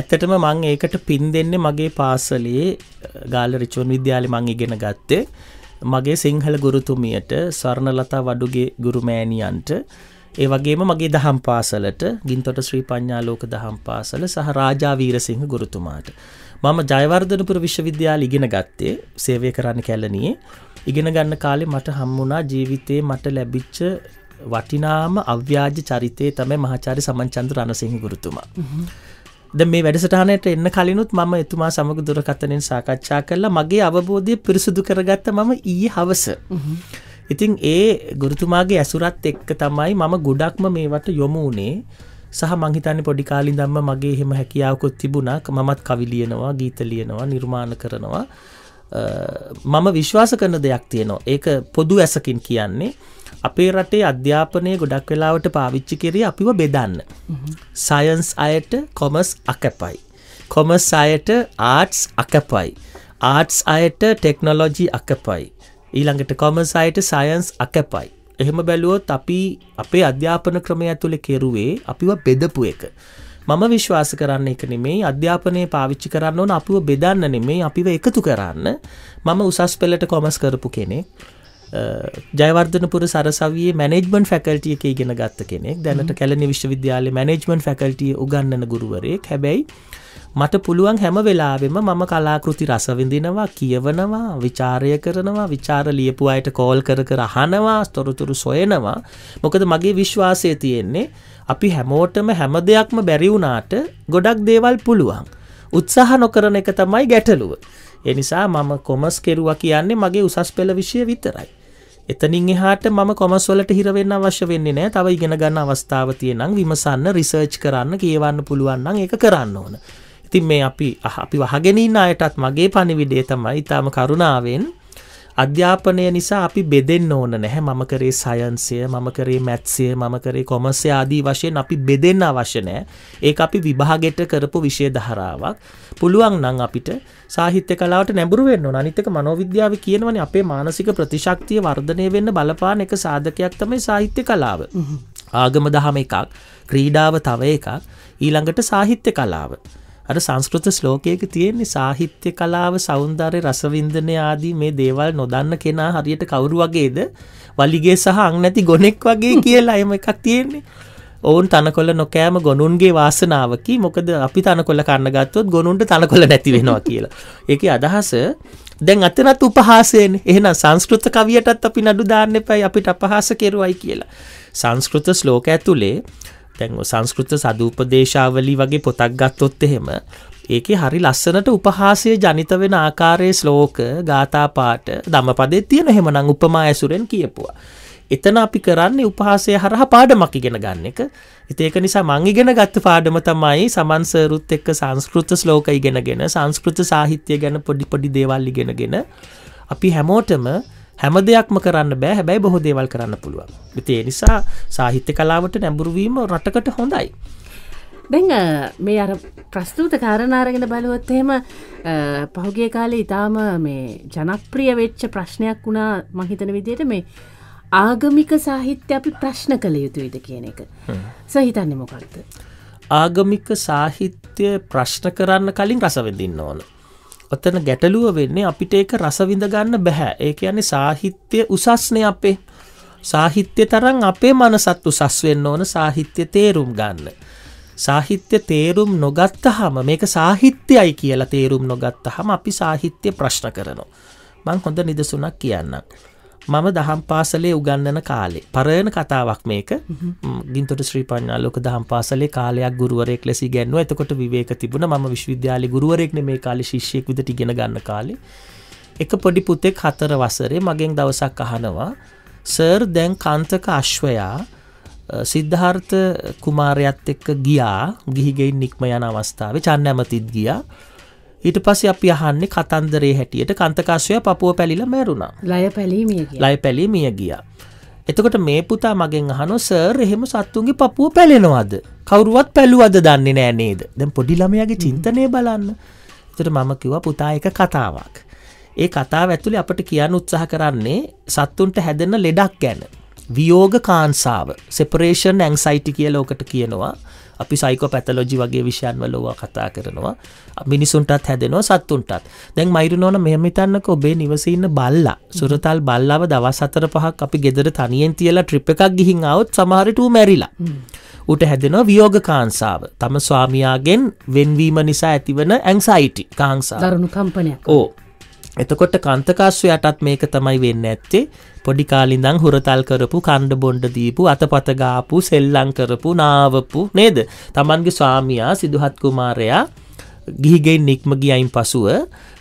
ඇත්තටම මං ඒකට පින් දෙන්නේ මගේ පාසලේ ගාල රිචුවන් විද්‍යාලි මං ඉගෙන ගත්තේ මගේ සිංහල ගුරුතුමියට ස්වර්ණලතා වඩුගේ ගුරුමෑණියන්ට ඒ වගේම මගේ දහම් පාසලට ගින්තොට ශ්‍රී පඤ්ඥාලෝක දහම් පාසල සහ රාජාවීරසිංහ ගුරුතුමාට. මම ජයවර්ධනපුර විශ්වවිද්‍යාල ඉගෙන ගත්තේ සේවය කරන්න කැලනයේ ඉගෙන ගන්න කාලේ මට හම්මුණා ජීවිතයේ මට ලැබිච්ච වටිනාම අව්‍යාජ චරිතය තමයි මහාචාරි සමංචන්ද රණසිංහ ගුරුතුමා. ද මේ වැඩසටහනයට එන්න කලිනුත් මම එතුමා සමග දුරකතනෙන් සාකච්ඡා කරලා මගේ අවබෝධය පිරිසුදු කරගත්ත මම ඊ හවස. ඉතින් ඒ ගුරුතුමාගේ ඇසුරත් එක්ක තමයි මම ගොඩක්ම මේවට යොමු වනේ සහ මංහිතන්න පොඩි කාලින් දම්ම මගේ හෙම හැකියාවකොත් තිබුණක් මමත් කවිලියනවා ගීතලියනවා නිර්මාණ කරනවා මම විශ්වාස කරන දෙයක් තියෙනවා ඒක පොදු ඇසකින් කියන්නේ අපේ රටේ අධ්‍යාපනය ගොඩක් වෙලාවට පාවිච්චි කෙරේ අපිව බෙදන්න සයන්ස් අයට කොමස් අකැපයි කොමස් අයට ආට්ස් අකැපයි ආට්ස් අයට ටෙක්නොලොජී අකපයි ඊළඟට කොමස් අයට සයන්ස් අකැපයි එහෙම බැලුවොත් අපි අපේ අධ්‍යාපන ක්‍රමය ඇතුළෙ කෙරුවේ අපිව බෙදපු එක මම විශ්වාස කරන්න එක නෙමේ අධ්‍යාපනය පාවිච්චි කරන්න ඕන අපිව බෙදන්න නෙමේ අපිව එකතු කරන්න මම උසස් පෙළට කොමස් කරපු කෙනෙක් ජයවර්ධනපුර සරසවයේ මැනෙජ්මන් ෆැකල්ටිය එක ඉගෙන ගත්ත කෙනෙක් දැනට කැලනි විශ්වවිද්‍යාල මැනෙජ්මන් ෆැකල්ටිය උගන්නන ගුරුවරයෙක් හැබැයි මට පුළුවන් හැම වෙලාවෙම මම කලාකෘති රසවිඳිනවා කියවනවා විචාරය කරනවා විචාර ලියපු අයට කෝල් කර කර අහනවා තොරතුරු සොයනවා මොකද මගේ විශ්වාසය තියෙන්නේ අපි හැමෝටම හැම දෙයක්ම බැරිවුනාට ගොඩක් දේවල් පුළුවන් උත්සාහ නොකරන එක තමයි ගැටලුව එනිසා මම කොමස් කෙරුවා කියන්නේ මගේ උසස් පෙළ විෂය විතරයි එතනින් එහාට මම කොමස් වලට හිර වෙන්න අවශ්‍ය වෙන්නේ නැහැ. තව ඉගෙන ගන්න අවස්ථාව තියෙනම් විමසන්න, රිසර්ච් කරන්න, කියවන්න පුළුවන් නම් ඒක කරන්න ඕන. ඉතින් මේ අපි අපි වහගෙන ඉන්න අයටත් මගේ පණිවිඩය තමයි ඊටාම කරුණාවෙන් අධ්‍යාපනය නිසා අපි බෙදෙන්න්න ඕන නැහැ මම කරේ සයන්සය මම කරේ මැත්සය මම කරේ කොමසය ආදී වශයෙන් අපි බෙදෙන්න්න අවශ්‍යනෑ ඒ අපි විභාගෙට කරපු විෂය දහරාවක් පුළුවන් නං අපිට සාහිත්‍ය කලාට නැබරුවෙන් ඕන අනිතක මනෝවිද්‍යාව කියනවන අපේ මානසික ප්‍රතිශක්තිය වර්ධනය වෙන්න බලපාන එක සාධකයක් තමයි සාහිත්‍ය කලාව ආගම දහම එකක් ක්‍රීඩාව තව එකක් ඊළඟට සාහිත්‍ය කලාව අර සංස්කෘත ශ්ලෝකයක තියෙන්නේ සාහිත්‍ය කලාව සෞන්දර්ය රසවින්දනය ආදී මේ දේවල් නොදන්න කෙනා හරියට කවුරු වගේද වලිගේ සහ අංනැති ගොනෙක් වගේ කියලා එම එකක් තියෙන්නේ ඔවුන් තනකොළ නොකෑම ගොනුන්ගේ වාසනාවකි මොකද අපි තනකොළ කන්න ගත්තොත් ගොනුන්ට තනකොළ නැති වෙනවා කියලා ඒක අදහස දැන් අතනත් උපහාසයෙන් එහෙනම් සංස්කෘත කවියටත් අපි නඩු දාන්න එපයි අපිට අපහාස කෙරුවයි කියලා සංස්කෘත ශ්ලෝක ඇතුලේ තැන් සංස්කෘත සදූපදේශාවලි වගේ පොතක් ගත්තොත් එහෙම ඒක හරි ලස්සනට උපහාසය ජනිත වෙන ආකාරයේ ස්ලෝක ගාථපාට දමපදේ තියෙන හෙම නං උපමා ඇසුරෙන් කියපුවා. එතන අපි කරන්නේ උපහාසය හරහා පාඩමක් ඉගෙන ගන්න එක. ඉතින් ඒක නිසා මං ඉගෙන ගත්ත පාඩම තමයි සමන් සරුත් එක්ක සංස්කෘත ශ්ලෝක ඉගෙනගෙන සංස්කෘත සාහිත්‍ය ගැන පොඩි පොඩි දේවල් ඉගෙනගෙන අපි හැමෝටම හැම දෙයක්ම කරන්න බෑ හැබැයි බොහෝ දේවල් කරන්න පුළුවන්. ඉතින් ඒ නිසා සාහිත්‍ය කලාවට නැඹුරු වීම රටකට හොඳයි. දැන් මේ අර ප්‍රස්තුත කාරණාරගෙන බලුවොත් එහෙම පහුගිය කාලේ ඊටාම මේ ජනප්‍රිය වෙච්ච ප්‍රශ්නයක් වුණා මම හිතන විදිහට මේ ආගමික සාහිත්‍ය අපි ප්‍රශ්න කළ යුතුයිද කියන එක. සහිතන්නේ මොකක්ද? ආගමික සාහිත්‍ය ප්‍රශ්න කරන්න කලින් රසවිඳින්න ඕන. ඔතන ගැටලුව වෙන්නේ අපිට ඒක රසවිඳ ගන්න බැහැ ඒ කියන්නේ සාහිත්‍ය උසස්නය අපේ සාහිත්‍ය තරන් අපේ මනසත් උසස් වෙන්න ඕන සාහිත්‍ය තේරුම් ගන්න. සාහිත්‍ය තේරුම් නොගත්ත හම මේක සාහිත්‍යයයි කියලා තේරුම් නොගත්ත හම අපි සාහිත්‍ය ප්‍රශ්න කරනවා. මං හොඳ නිදසුනක් කියන්න. මම දහම් පාසලේ උගන්නන කාලේ පරයන කතාවක් මේක ගින්තොට ශ්‍රී පඥාලෝක දහම් පාසලේ කාලයක් ගුරුවරෙක් ලෙසි ගැන්ව එතකොට විවේක තිබුණ ම විශ්විද්‍යාලි ගුරුවරෙක්න මේ කාලි ශිෂ්‍යයෙක් විදට ගෙන ගන්න කාලේ එක පොඩි පුතෙක් හතර වසරේ මගෙන් දවසක් අහනවා සර් දැන් කන්තක අශ්වයා සිද්ධාර්ථ කුමාරයත් එක්ක ගියා ගිහිගෙයින් නික්ම යන අවස්ථාව චන්න ඇමතිත් ගියා ඊට පස්සේ අපි අහන්නේ කතන්දරේ හැටියට කන්තකාශය පපුව පැලිලා මැරුණා. ලය පැලීමිය ගියා. ලය පැලීමිය ගියා. එතකොට මේ පුතා මගෙන් අහනෝ සර් එහෙම සත්තුන්ගේ පපුව පැලෙනවද? කවුරුවත් පැලුවද දන්නේ නෑ නේද? දැන් පොඩි ළමයාගේ චින්තනය බලන්න. එතකොට මම කිව්වා පුතා එක කතාවක්. ඒ කතාව ඇතුලේ අපිට කියන්න උත්සාහ කරන්නේ සත්තුන්ට හැදෙන ලෙඩක් ගැන. වියෝග කාන්සාව, separation anxiety කියලා ඔකට කියනවා. අපි සයිකෝ පැතලොජි වගේ විෂයන්වල ඕවා කතා කරනවා මිනිසුන්ටත් හැදෙනවා සත්තුන්ටත් දැන් මයිරුනෝන මෙහෙම හිතන්නක ඔබේ නිවසේ ඉන්න බල්ලා සුරතල් බල්ලාව දවස් හතර පහක් අපි ගෙදර තනියෙන් තියලා ට්‍රිප් එකක් ගිහින් આવොත් සමහරට ඌ මැරිලා ඌට හැදෙනවා වියෝග කාංසාව තම ස්වාමියාගෙන් වෙන්වීම නිසා ඇතිවන ඇන්සයිටි කාංසාව දරුණු කම්පනයක් ඕ එතකොට කන්තකස්සු යටත් මේක තමයි වෙන්න ඇත්තේ පොඩි කාලිඳං හුරතල් කරපු කණ්ඩ බොන්්ඩ දීපු අතපතගාපු සෙල්ලං කරපු නාවපු නේද තමන්ගේ ස්වාමයා සිදුහත් කුමාරයා ගිහිගෙන් නික්ම ගියයින් පසුව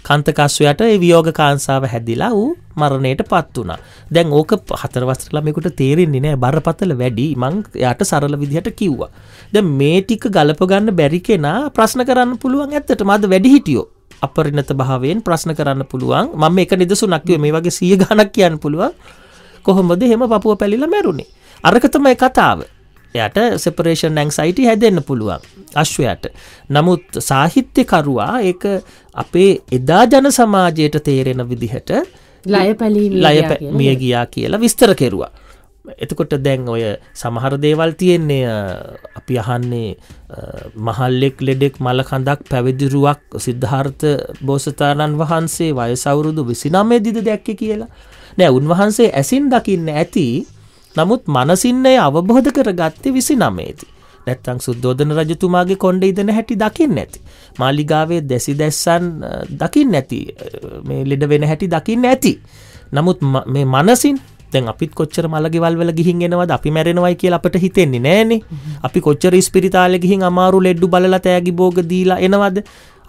කන්තකස්වයට වියෝග කාන්සාව හැදිලා වූ මරණයට පත් වුණා දැන් ඕක පහතරවස්ත්‍රලමෙකුට තේරෙන්නේ නෑ බරපතල වැඩි මං යට සරල විදිහට කිව්වා. ද මේ ටික ගලපගන්න බැරි කෙනා ප්‍රශ්න කරන්න පුළුවන් ඇත්තට මද වැඩිහිටියෝ අපරිණත භාවයෙන් ප්‍රශ්න කරන්න පුළුවන් මම එක නිදසුනක් කිව්වේ මේ වගේ 100 ගණක් කියන්න පුළුවන් කොහොමද එහෙම පපුව පැලිලා මැරුණේ අරක තමයි කතාව එයාට සෙපරේෂන් ඇන්සයිටි හැදෙන්න පුළුවන් අශ්වයාට නමුත් සාහිත්‍යකරුවා ඒක අපේ එදා ජන සමාජයට තේරෙන විදිහට ලය පැලී මිය ගියා කියලා විස්තර කෙරුවා එතකොට දැන් ඔය සමහර දේවල් තියෙන්නේ අපි අහන්නේ මහල්ලෙක් ලෙඩෙක් මලකඳක් පැවිදිරුවක් සිද්ධාර්ථ බෝසතාණන් වහන්සේ වයසවුරුදු විසිනමේ දිද දැක්ක කියලා නෑ උන්වහන්සේ ඇසින් දකින්න ඇති නමුත් මනසින්නේ අවබෝධ කර ගත්තේ විසි නමේති. නැත්තං සුද්දෝධන රජතුමාගේ කොන්ඩ ඉදන හැටි දකින්න ඇති. මාලිගාවේ දැසි දැස්සන් දකින්න ඇති ලෙඩ වෙන හැටි දකින්න ඇති. නමුත් මේ මනසින් දැන් අපිත් කොච්චර මළගෙවල් වල ගිහින් එනවද අපි මැරෙනවයි කියලා අපිට හිතෙන්නේ නෑනේ. අපි කොච්චර ඉස්පිරිතාලෙ ගිහින් අමාරු ලෙඩු බලලා තෑගි භෝග දීලා එනවද?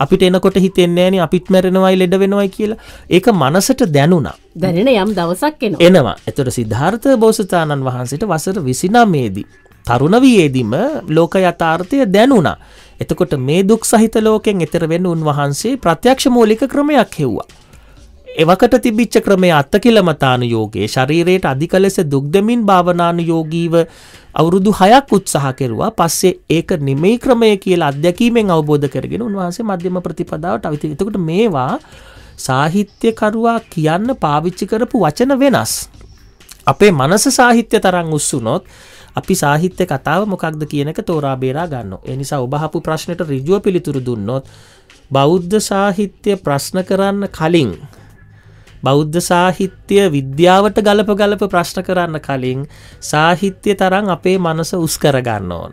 අපිට එනකොට හිතෙන්නේ නෑනේ අපිත් මැරෙනවයි ලෙඩ වෙනවයි කියලා. ඒක මනසට දැනුණා. දැනෙන යම් දවසක් එනවා. එනවා. එතකොට සිද්ධාර්ථ බෝසතාණන් වහන්සේට වසර 29 දී තරුණ වියේදීම ලෝක යථාර්ථය දැනුණා. එතකොට මේ දුක් සහිත ලෝකෙන් එතර වෙන්න උන්වහන්සේ ප්‍රත්‍යක්ෂ මූලික ක්‍රමයක් හෙව්වා. එවකට තිබිච්ච ක්‍රමේ අත්තකිලමතානු යෝගේ ශරීරයට අධික ලෙස දුක්දමින් භාවනානු යෝගීව අවුරුදු හයක් උත්සාහ කෙරුවා පස්සේ ඒක නෙමෙයි ක්‍රමය කියලා අධ්‍යැකීමෙන් අවබෝධ කරගෙන උන්වහන්සේ මධ්‍යම ප්‍රතිපදාවට අවිති එතකොට මේවා සාහිත්‍යකරුවා කියන්න පාවිච්චි කරපු වචන වෙනස්. අපේ මනස සාහිත්‍ය තරං උස්සුනොත් අපි සාහිත්‍ය කතාව මොකක්ද කියනක තෝරා බේරා ගන්න. එනිසා ඔබහපු ප්‍රශ්නයට රිජුව පිළිතුරු දුන්නොත් බෞද්ධ සාහිත්‍ය ප්‍රශ්න කරන්න කලින් බෞද්ධ සාහිත්‍ය විද්‍යාවට ගලප ගලප ප්‍රශ්න කරන්න කලින් සාහිත්‍ය තරන් අපේ මනස උස් කරගන්න ඕන.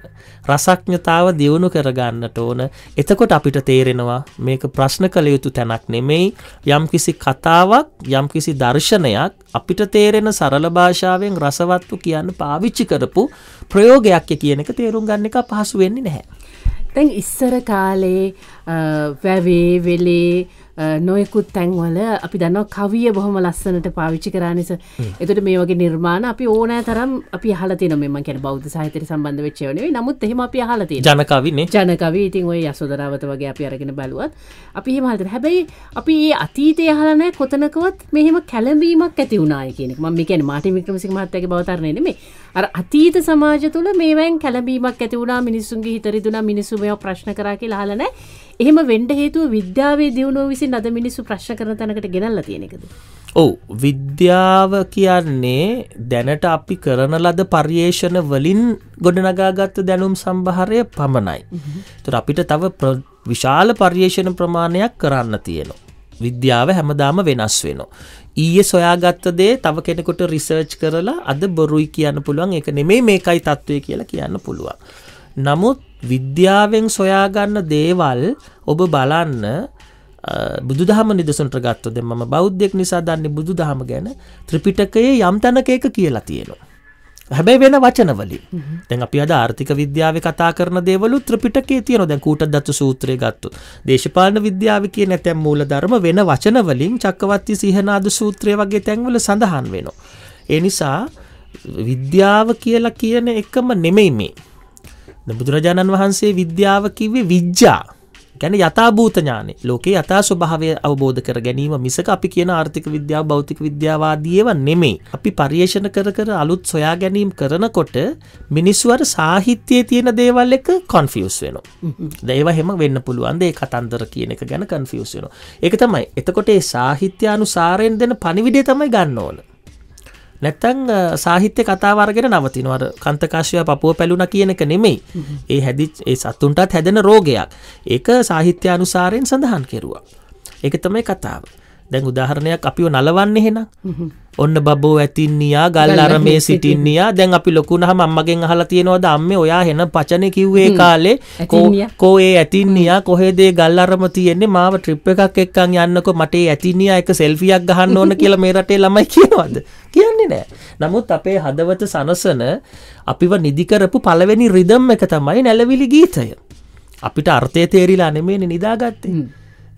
රසඥතාව දියුණු කරගන්නට ඕන එතකොට අපිට තේරෙනවා මේක ප්‍රශ්න කළ යුතු තැනක් නෙමෙයි යම්කිසි කතාවක් යම්කිසි දර්ශනයක් අපිට තේරෙන සරල භාෂාවෙන් රසවත්තු කියන්න පාවිච්චි කරපු ප්‍රයෝගයක් කියන එක තේරුම් ගන්න එක පහසු වෙන්නේ නැහැ. දැන් ඉස්සර කාලේ වැවේ වෙලේ නොයකුත් තැන්වල අපි දන්නවා කවිය බොහොම ලස්සනට පාවිච්චි කරනිස එතට මේ වගේ නිර්මාණ අපි ඕනෑ තරම් අපි හලතින මෙම කැන බෞද්ධ සාහිතර සම්බන්ධ වෙච්චවනේ නමුත් එහෙම අපි හලති ජනකවින්නේ ජනකවී ඉතින් ඔය යසුදරාවත වගේ අපි අරගෙන බලුවත් අපි හෙමහල්තර හැබැයි අපි ඒ අතීතය හලනෑ කොතනකවත් මෙහෙම කැලඹීමක් ඇති වුණනාය කියනෙක් ම මේ කියන මාටි වික්‍රමසි මහත්තක බවතරන්නේ නෙමේ අර අතීත සමාජ තුළ මේවැන් කැලඹීමක් ඇති වුණා මිනිස්සුන්ගේ හිතරිදුනා මිනිස්සු මේ ප්‍රශ්න කරා කියලා අහලා නැහැ. එහෙම වෙන්න හේතුව විද්‍යාවේ දියුණුව විසින් අද මිනිස්සු ප්‍රශ්න කරන තැනකට ගෙනල්ලා තියෙන එකද? ඔව් විද්‍යාව කියන්නේ දැනට අපි කරන ලද පර්යේෂණ වලින් ගොඩනගාගත්තු දැනුම් සම්භාරය පමණයි. ඒතර අපිට තව විශාල පර්යේෂණ ප්‍රමාණයක් කරන්න තියෙනවා. විද්‍යාව හැමදාම වෙනස් වෙනවා. ඊයේ සොයාගත්ත දේ තව කෙනෙකුට රිසර්ච් කරලා අද බොරුයි කියන්න පුළුවන් ඒක නෙමෙයි මේකයි තත්ත්වය කියලා කියන්න පුළුවන්. නමුත් විද්‍යාවෙන් සොයාගන්න දේවල් ඔබ බලන්න බුදුදහම නිදසුන්ට ගත්තොද මම බෞද්ධෙක් නිසා දන්නේ බුදුදහම ගැන ත්‍රිපිටකයේ යම් තැනක ඒක කියලා තියෙනවා. හැබැයි වෙන වචනවලින් දැන් අපි අද ආර්ථික විද්‍යාවේ කතා කරන දේවලු ත්‍රිපිටකයේ තියෙනවා දැන් කූට දත්තු සූත්‍රය ගත්තොත් දේශපාලන විද්‍යාවේ කියන ඇතැම් මූලධර්ම වෙන වචනවලින් චක්කවර්ති සිහනාද සූත්‍රය වගේ තැන්වල සඳහන් වෙනවා ඒ නිසා විද්‍යාව කියලා කියන එකම නෙමෙයි මේ බුදුරජාණන් වහන්සේ විද්‍යාව කිව්වේ විද්‍යා ගැන යථභූත ඥානෙ ලෝකේ යථා ස්වභාවය අවබෝධ කර ගැනීම මිසක අපි කියන ආර්ථික විද්‍යාව භෞතික විද්‍යාවාදීව නෙමෙයි. අපි පරිේෂණ කර කර අලුත් සොයා ගැනීම කරනකොට මිනිස්සු අර සාහිත්‍යයේ තියෙන දේවල් එක කන්ෆියුස් වෙනවා. ඒව හැම වෙන්න පුළුවන් ඒ කතන්දර කියන එක ගැන කන්ෆියුස් වෙනවා. ඒක තමයි. එතකොට ඒ සාහිත්‍යානුසාරයෙන් දෙන පණිවිඩය තමයි ගන්න ඕන. නැත්තං සාහිත්‍ය කතාවර්ගෙන නවතිනවර කන්තකාශය පපුුව පැලුණ කියන එක නෙමෙයි ඒ හැදි ඒ සත්තුන්ටත් හැදෙන රෝගයක් ඒක සාහිත්‍ය අනුසාරයෙන් සඳහන් කෙරුවා. එක තමයි කතාව. දැන් උදාහරණයක් අපිව නලවන්න එහෙනම් ඔන්න බබෝ ඇතින්නියා ගල් අරමේ සිටින්නියා දැන් අපි ලොකුනහම අම්මගෙන් අහලා තියෙනවද අම්මේ ඔයා හෙන පචනේ කිව්වේ කාලේ කෝ ඒ ඇතින්නියා කොහෙද ගල් අරම තියෙන්නේ මාව ට්‍රිප් එකක් එක්කන් යන්නකෝ මට ඒ ඇතින්නියා එක සෙල්ෆියක් ගහන්න ඕන කියලා මේ රටේ ළමයි කියනවද කියන්නේ නෑ නමුත් අපේ හදවත සනසන අපිව නිදි කරපු පළවෙනි රිදම් එක තමයි නැලවිලි ගීතය අපිට අර්ථය තේරිලා නෙමෙයිනේ නිදාගත්තේ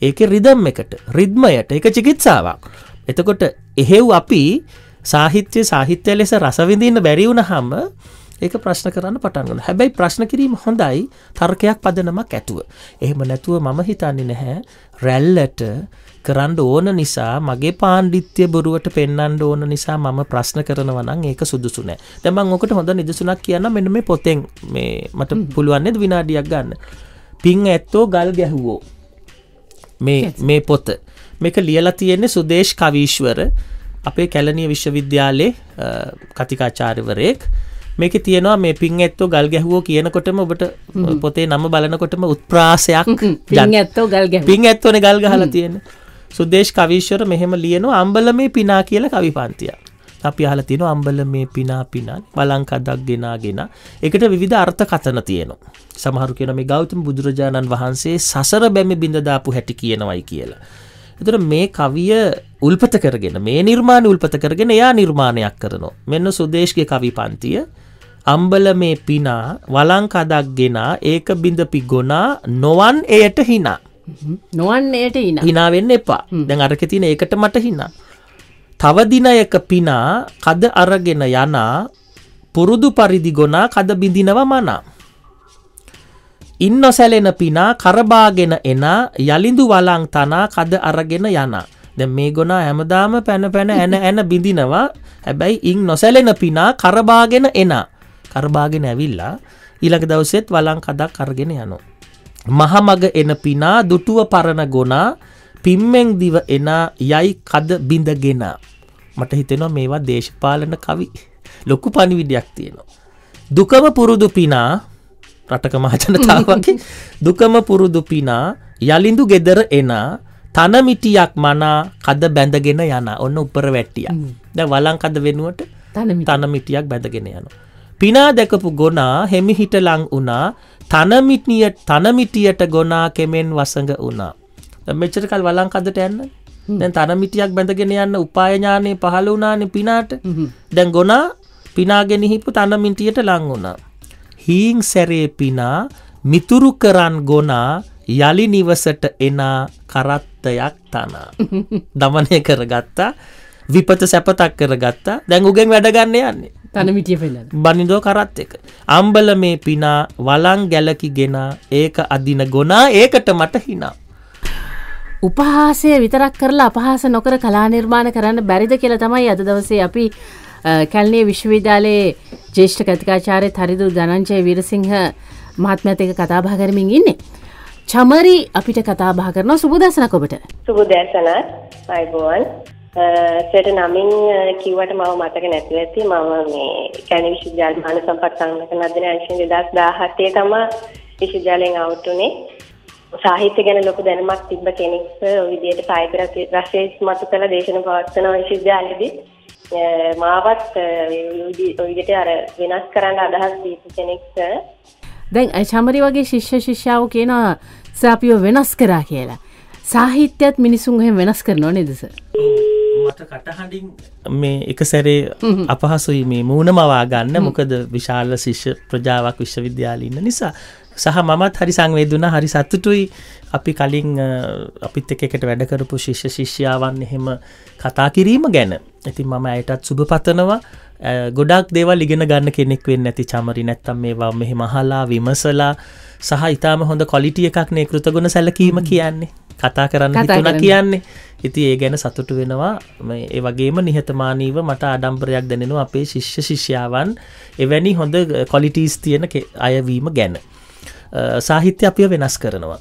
ඒක රිදම් එකට රිද්මයට එක චිකිත්සාවක් එතකොට එහෙව් අපි සාහිත්‍ය සාහිත්‍ය ලෙස රසවිඳන්න බැරිවුණ හම ඒක ප්‍රශ්න කරන්න පටන්ගන හැබැයි ප්‍රශ්න කිරීම හොඳයි තර්කයක් පදනමක් ඇතුව එහෙම නැතුව මම හිතන්නේ නැහැ රැල්ලට කරන්න ඕන නිසා මගේ පාණ්ඩිත්‍ය බොරුවට පෙන්න්න ඕන නිසා මම ප්‍රශ්න කරනවනම් ඒක සුදුසුනෑ තැමන් ඕකට හොඳ නිදසුනක් කියන්න මෙන මේ පොතෙන් මේ මට පුළුවන්නෙද විනාඩියක් ගන්න පින් ඇත්තෝ ගල් ගැහුවෝ මේ මේ පොත මේක ලියලා තියෙන්නේ සුදේශ් කවීශ්වර අපේ කැලනිය විශ්වවිද්‍යාලේ කතිකාචාර්යවරයෙක් මේක තියෙනවා මේ පින් ඇත්තෝ ගල් ගැහුවෝ කියනකොටම ඔබට පොතේ නම බලනකොටම උත්ප්‍රාසයක් ඇත්තෝ ගල් පින් ඇත්තෝන ගල් ගහලා තියෙන සුදේශ් කවිශ්වර මෙහෙම ලියනවා අම්බල මේ පිනා කියල කවි පන්තියක් අපි අහල තියෙන අම්බල මේ පිනා පිනන් බලංකදක් ගෙනගෙන එකට විධ අර්ථ කතන තියෙනවා සමහරු කියන මේ ගෞතම බුදුරජාණන් වහන්සේ සසර බැමි බිඳදාපු හැටි කියනවයි කියලා. එතුර මේ කවිය උල්පත කරගෙන මේ නිර්මාණ උල්පත කරගෙන එයා නිර්මාණයක් කරනවා මෙන්න සුදේශගේ කවි පන්තිය අම්බල මේ පිනා වලංකදක් ගෙනා ඒක බිඳපි ගොනා නොවන් එයට හිනා නොවන් එයට හිනාවෙන්න එපා දැන් අරක තින ඒකට මට හිනා තව දිනයක පිනා කද අරගෙන යනා පුරුදු පරිදි ගොනා කද බිඳිනවා මනා. ඉන්නොසැලෙන පිනා කරබාගෙන එන යළිඳු වලං තනා කද අරගෙන යනා. දැන් මේ ගොනා හැමදාම පැන පැන ඇන ඇන බිඳිනවා. හැබැයි ඉන් නොසැලෙන පිනා කරබාගෙන එන. කරබාගෙන ඇවිල්ලා ඊළඟ දවසෙත් වලං කදක් අරගෙන යනවා. මහමග එන පිනා දුටුව පරණ ගොනා පිම්මෙන් දිව එනා යයි කද බිඳගෙන මට හිතෙනවා මේවා දේශපාලන කවි ලොකු පණිවිඩයක් තියෙනවා. දුකම පුරුදු පිනා රටක මහජනතාවගේ දුකම පුරුදු පිනා යලින්දු ගෙදර එනා තනමිටියක් මනා කද බැඳගෙන යන ඔන්න උපර වැට්ටිය ද වලංකද වෙනුවට තනමිටියක් බැඳගෙන යන. පිනා දැකපු ගොනා හෙමිහිට ලං වනා තනමිටනිය තනමිටියට ගොනා කෙමෙන් වසඟ වනා. මෙච්චරකල් වලංකදට යන්න දැන් තරමිටියක් බැඳගෙන යන්න උපායඥානය පහළ වනානේ පිනාට දැන් ගොනා පිනාගෙනහිපු තනමිටියට ලං වුණා. හීං සැරේ පිනා මිතුරු කරන් ගොනා යළි නිවසට එනා කරත්තයක් තනා. දමනය කරගත්තා විපත සැපතක් කරගත්තා දැන් උගෙන් වැඩගන්න යන්නේ තනමිටිය පෙල බනිදෝ කරත් එක. අම්බල මේ පිනා වලං ගැලකි ගෙන ඒක අදින ගොනා ඒකට මට හිනා. උපහාසය විතරක් කරලා අපහාස නොකර කලා නිර්මාණ කරන්න බැරිද කියලා තමයි අද දවසේ අපි කැල්නේ විශ්වවිද්‍යාලයේ ජේෂ්ඨ කතිකාචාර්ය තරිදු ධනංජය වීරසිංහ මහත්මයාත් එක්ක කතා බහ කරමින් ඉන්නේ. චමරි අපිට කතා බහ කරනවා සුබදසනක් ඔබට. සුබදසනත් අයිබෝන්. සෙට නමින් කිව්වට මම මතක නැතුව ඇති මම මේ කැණ විශ්වවිද්‍යාල මාන සම්පත් සංගමක නදන අංශයෙන් 2017 තම විශ්වවිද්‍යාලයෙන් අවුට් උනේ. සාහිත්‍ය ගැන ලොකු දැනුමක් තිබ්බ කෙනෙක් විදියට සාහිත්‍ය රසය මතු කළ දේශන පවත්වන විශ්වවිද්‍යාලයේදී මාවත් විදියට අර වෙනස් කරන්න අදහස් දීපු කෙනෙක් දැන් චමරි වගේ ශිෂ්‍ය ශිෂ්‍යාව කියනවා සාපියෝ වෙනස් කරා කියලා සාහිත්‍යයත් මිනිසුන් එහෙම වෙනස් කරනවා නේද සර් මට කටහඬින් මේ එක සැරේ අපහසුයි මේ මූුණ මවා ගන්න මොකද විශාල ශිෂ්‍ය ප්‍රජාවක් විශ්වවිද්‍යාලය ඉන්න නිසා සහ මමත් හරි සංවේදුන හරි සතුටුයි අපි කලින් අපිත් එකකට වැඩකරපු ශිෂ්‍ය ශිෂ්‍යාවන් එහෙම කතා කිරීම ගැන ඇති මම ඇයටත් සුභ පතනවා ගොඩක් දේවල් ඉගෙන ගන්න කෙනෙක් වෙන්න ඇති චමරි නැත්තම් මේවා මෙහෙ මහලා විමසලා සහ ඉතාම හොඳ කොලිටිය එකක් නේ කෘතගුණ සැලකීම කියන්නේ කතා කරන්න හිතුණ කියන්නේ ඉති ඒ ගැන සතුටු වෙනවා ඒ වගේම නිහතමානීව මට ආඩම්පරයක් දැනෙනු අපේ ශිෂ්‍ය ශිෂ්‍යාවන් එවැනි හොඳ කොලිටීස් තියෙන අයවීම ගැන සාහිත්‍ය අපිය වෙනස් කරනවා.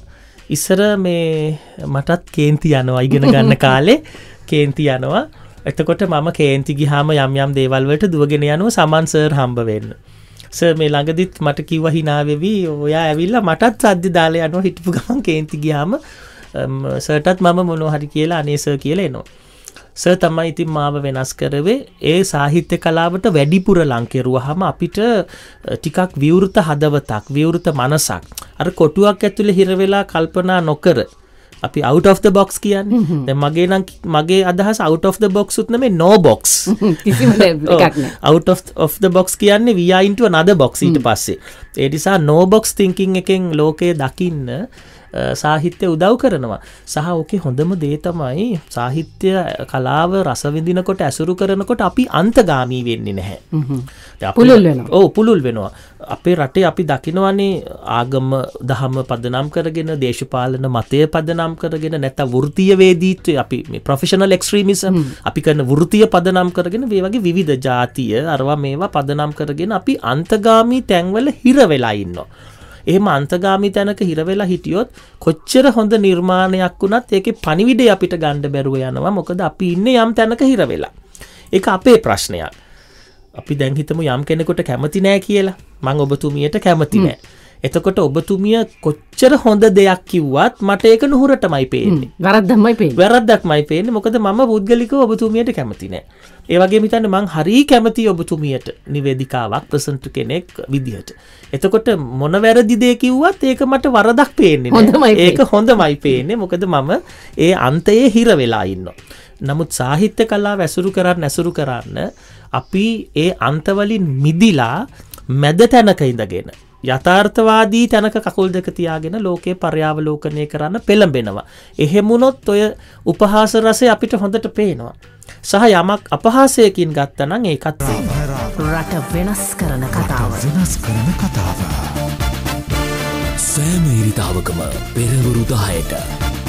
ඉස්සර මේ මටත් කේන්ති යනවා ඉගෙන ගන්න කාලේ කේන්ති යනවා එතකොට මම කේන්ති ගිහාම යම් යම් දේවල්වලට දුවගෙන යනුව සමන්සර් හම්බවෙන්න. ස මේ ළඟදිත් මට කිව හිනාවෙවී ඔයා ඇවිල්ලා මටත් සද්ධ දාලය යනුව හිටපු ගමන් කේන්ති ගියාම සටත් මම මොනොහරි කියලා අනේසර් කියල එනවා. ස තමයි ඉතින් මාව වෙනස් කරවේ ඒ සාහිත්‍ය කලාවට වැඩිපුර ලංකෙරුවහම අපිට ටිකක් විවෘත හදවතක් විවෘත මනසක් අර කොටුවක් ඇතුළේ හිරවෙලා කල්පනා නොකර අපි out of the box කියන්න මගේ නම් මගේ අදහස් out of the box උත් නෙමෙයි no box out of of the box කියන්නේ we are into another box ඊට පස්සේ ඒ නිසා no box thinking එකෙන් ලෝකය දකින්න සාහිත්‍ය උදව් කරනවා සහ ඕකේ හොඳම දේ තමයි සාහිත්‍ය කලාව රසවිඳිනකොට ඇසුරු කරනකොට අපි අන්තගාමී වෙන්නේ නැහැ පුළල් වෙන ඕ පුළල් වෙනවා අපේ රටේ අපි දකිනවනේ ආගම දහම පදනම් කරගෙන දේශපාලන මතය පදනම් කරගෙන නැත වෘතිය වේදීත්වය අපි ප්‍රොෆෙෂනල් එක්ස්ට්‍රීමිසම් අපි කරන වෘතිය පදනම් කරගෙන වේ වගේ විවිධ ජාතිය අරවා මේවා පදනම් කරගෙන අපි අන්තගාමී තැන්වල හිර වෙලා ඉන්නවා. එහෙම අන්තගාමි තැනක හිරවෙලා හිටියොත් කොච්චර හොඳ නිර්මාණයක් වුණත් ඒකේ පණිවිඩය අපිට ගණ්ඩ බැරුව යනවා මොකද අපි ඉන්න යම් තැනක හිරවෙලා එක අපේ ප්‍රශ්නයක් අපි දැන්හිතම යම් කෙනෙකුට කැමති නෑ කියලා මං ඔබතුමියට කැමති නෑ එතකොට ඔබතුමිය කොච්චර හොඳ දෙයක් කිව්වත් මට ඒක නොහුරටමයි පේන්නේ වැරද්දමයි පේ වැරද්දක්මයි පේන්නේ මොකද මම පුද්ගලික ඔබතුමියට කැමති නෑ ඒවගේ මිතන්න මං හරි කැමති ඔබතුමියට නිවේදිකාවක් ප්‍රසන්ටු කෙනෙක් විදිහට එතකොට මොන වැරදිදේ කිව්වත් ඒක මට වරදක් පේන්නේ ඒක හොඳමයි පේන්නේ මොකද මම ඒ අන්තයේ හිර වෙලා ඉන්නවා නමුත් සාහිත්‍ය කලා වැසුරු කරන්න ඇසුරු කරන්න අපි ඒ අන්තවලින් මිදිලා මැද තැනක ඉඳගෙන යථාර්ථවාදී තැනක කකුල් දෙක තියාගෙන ලෝකයේ පර්යාවලෝකනය කරන්න පෙළඹෙනවා. එහෙමුණොත් ඔය උපහාස රසය අපිට හොඳට පේනවා. සහ යමක් අපහාසයකින් ගත්තනම් ඒකත් රට වෙනස් කරන කතාව වෙනස් කරන කතාව. සෑම ඉරිතාවකම පෙරවරුදායට.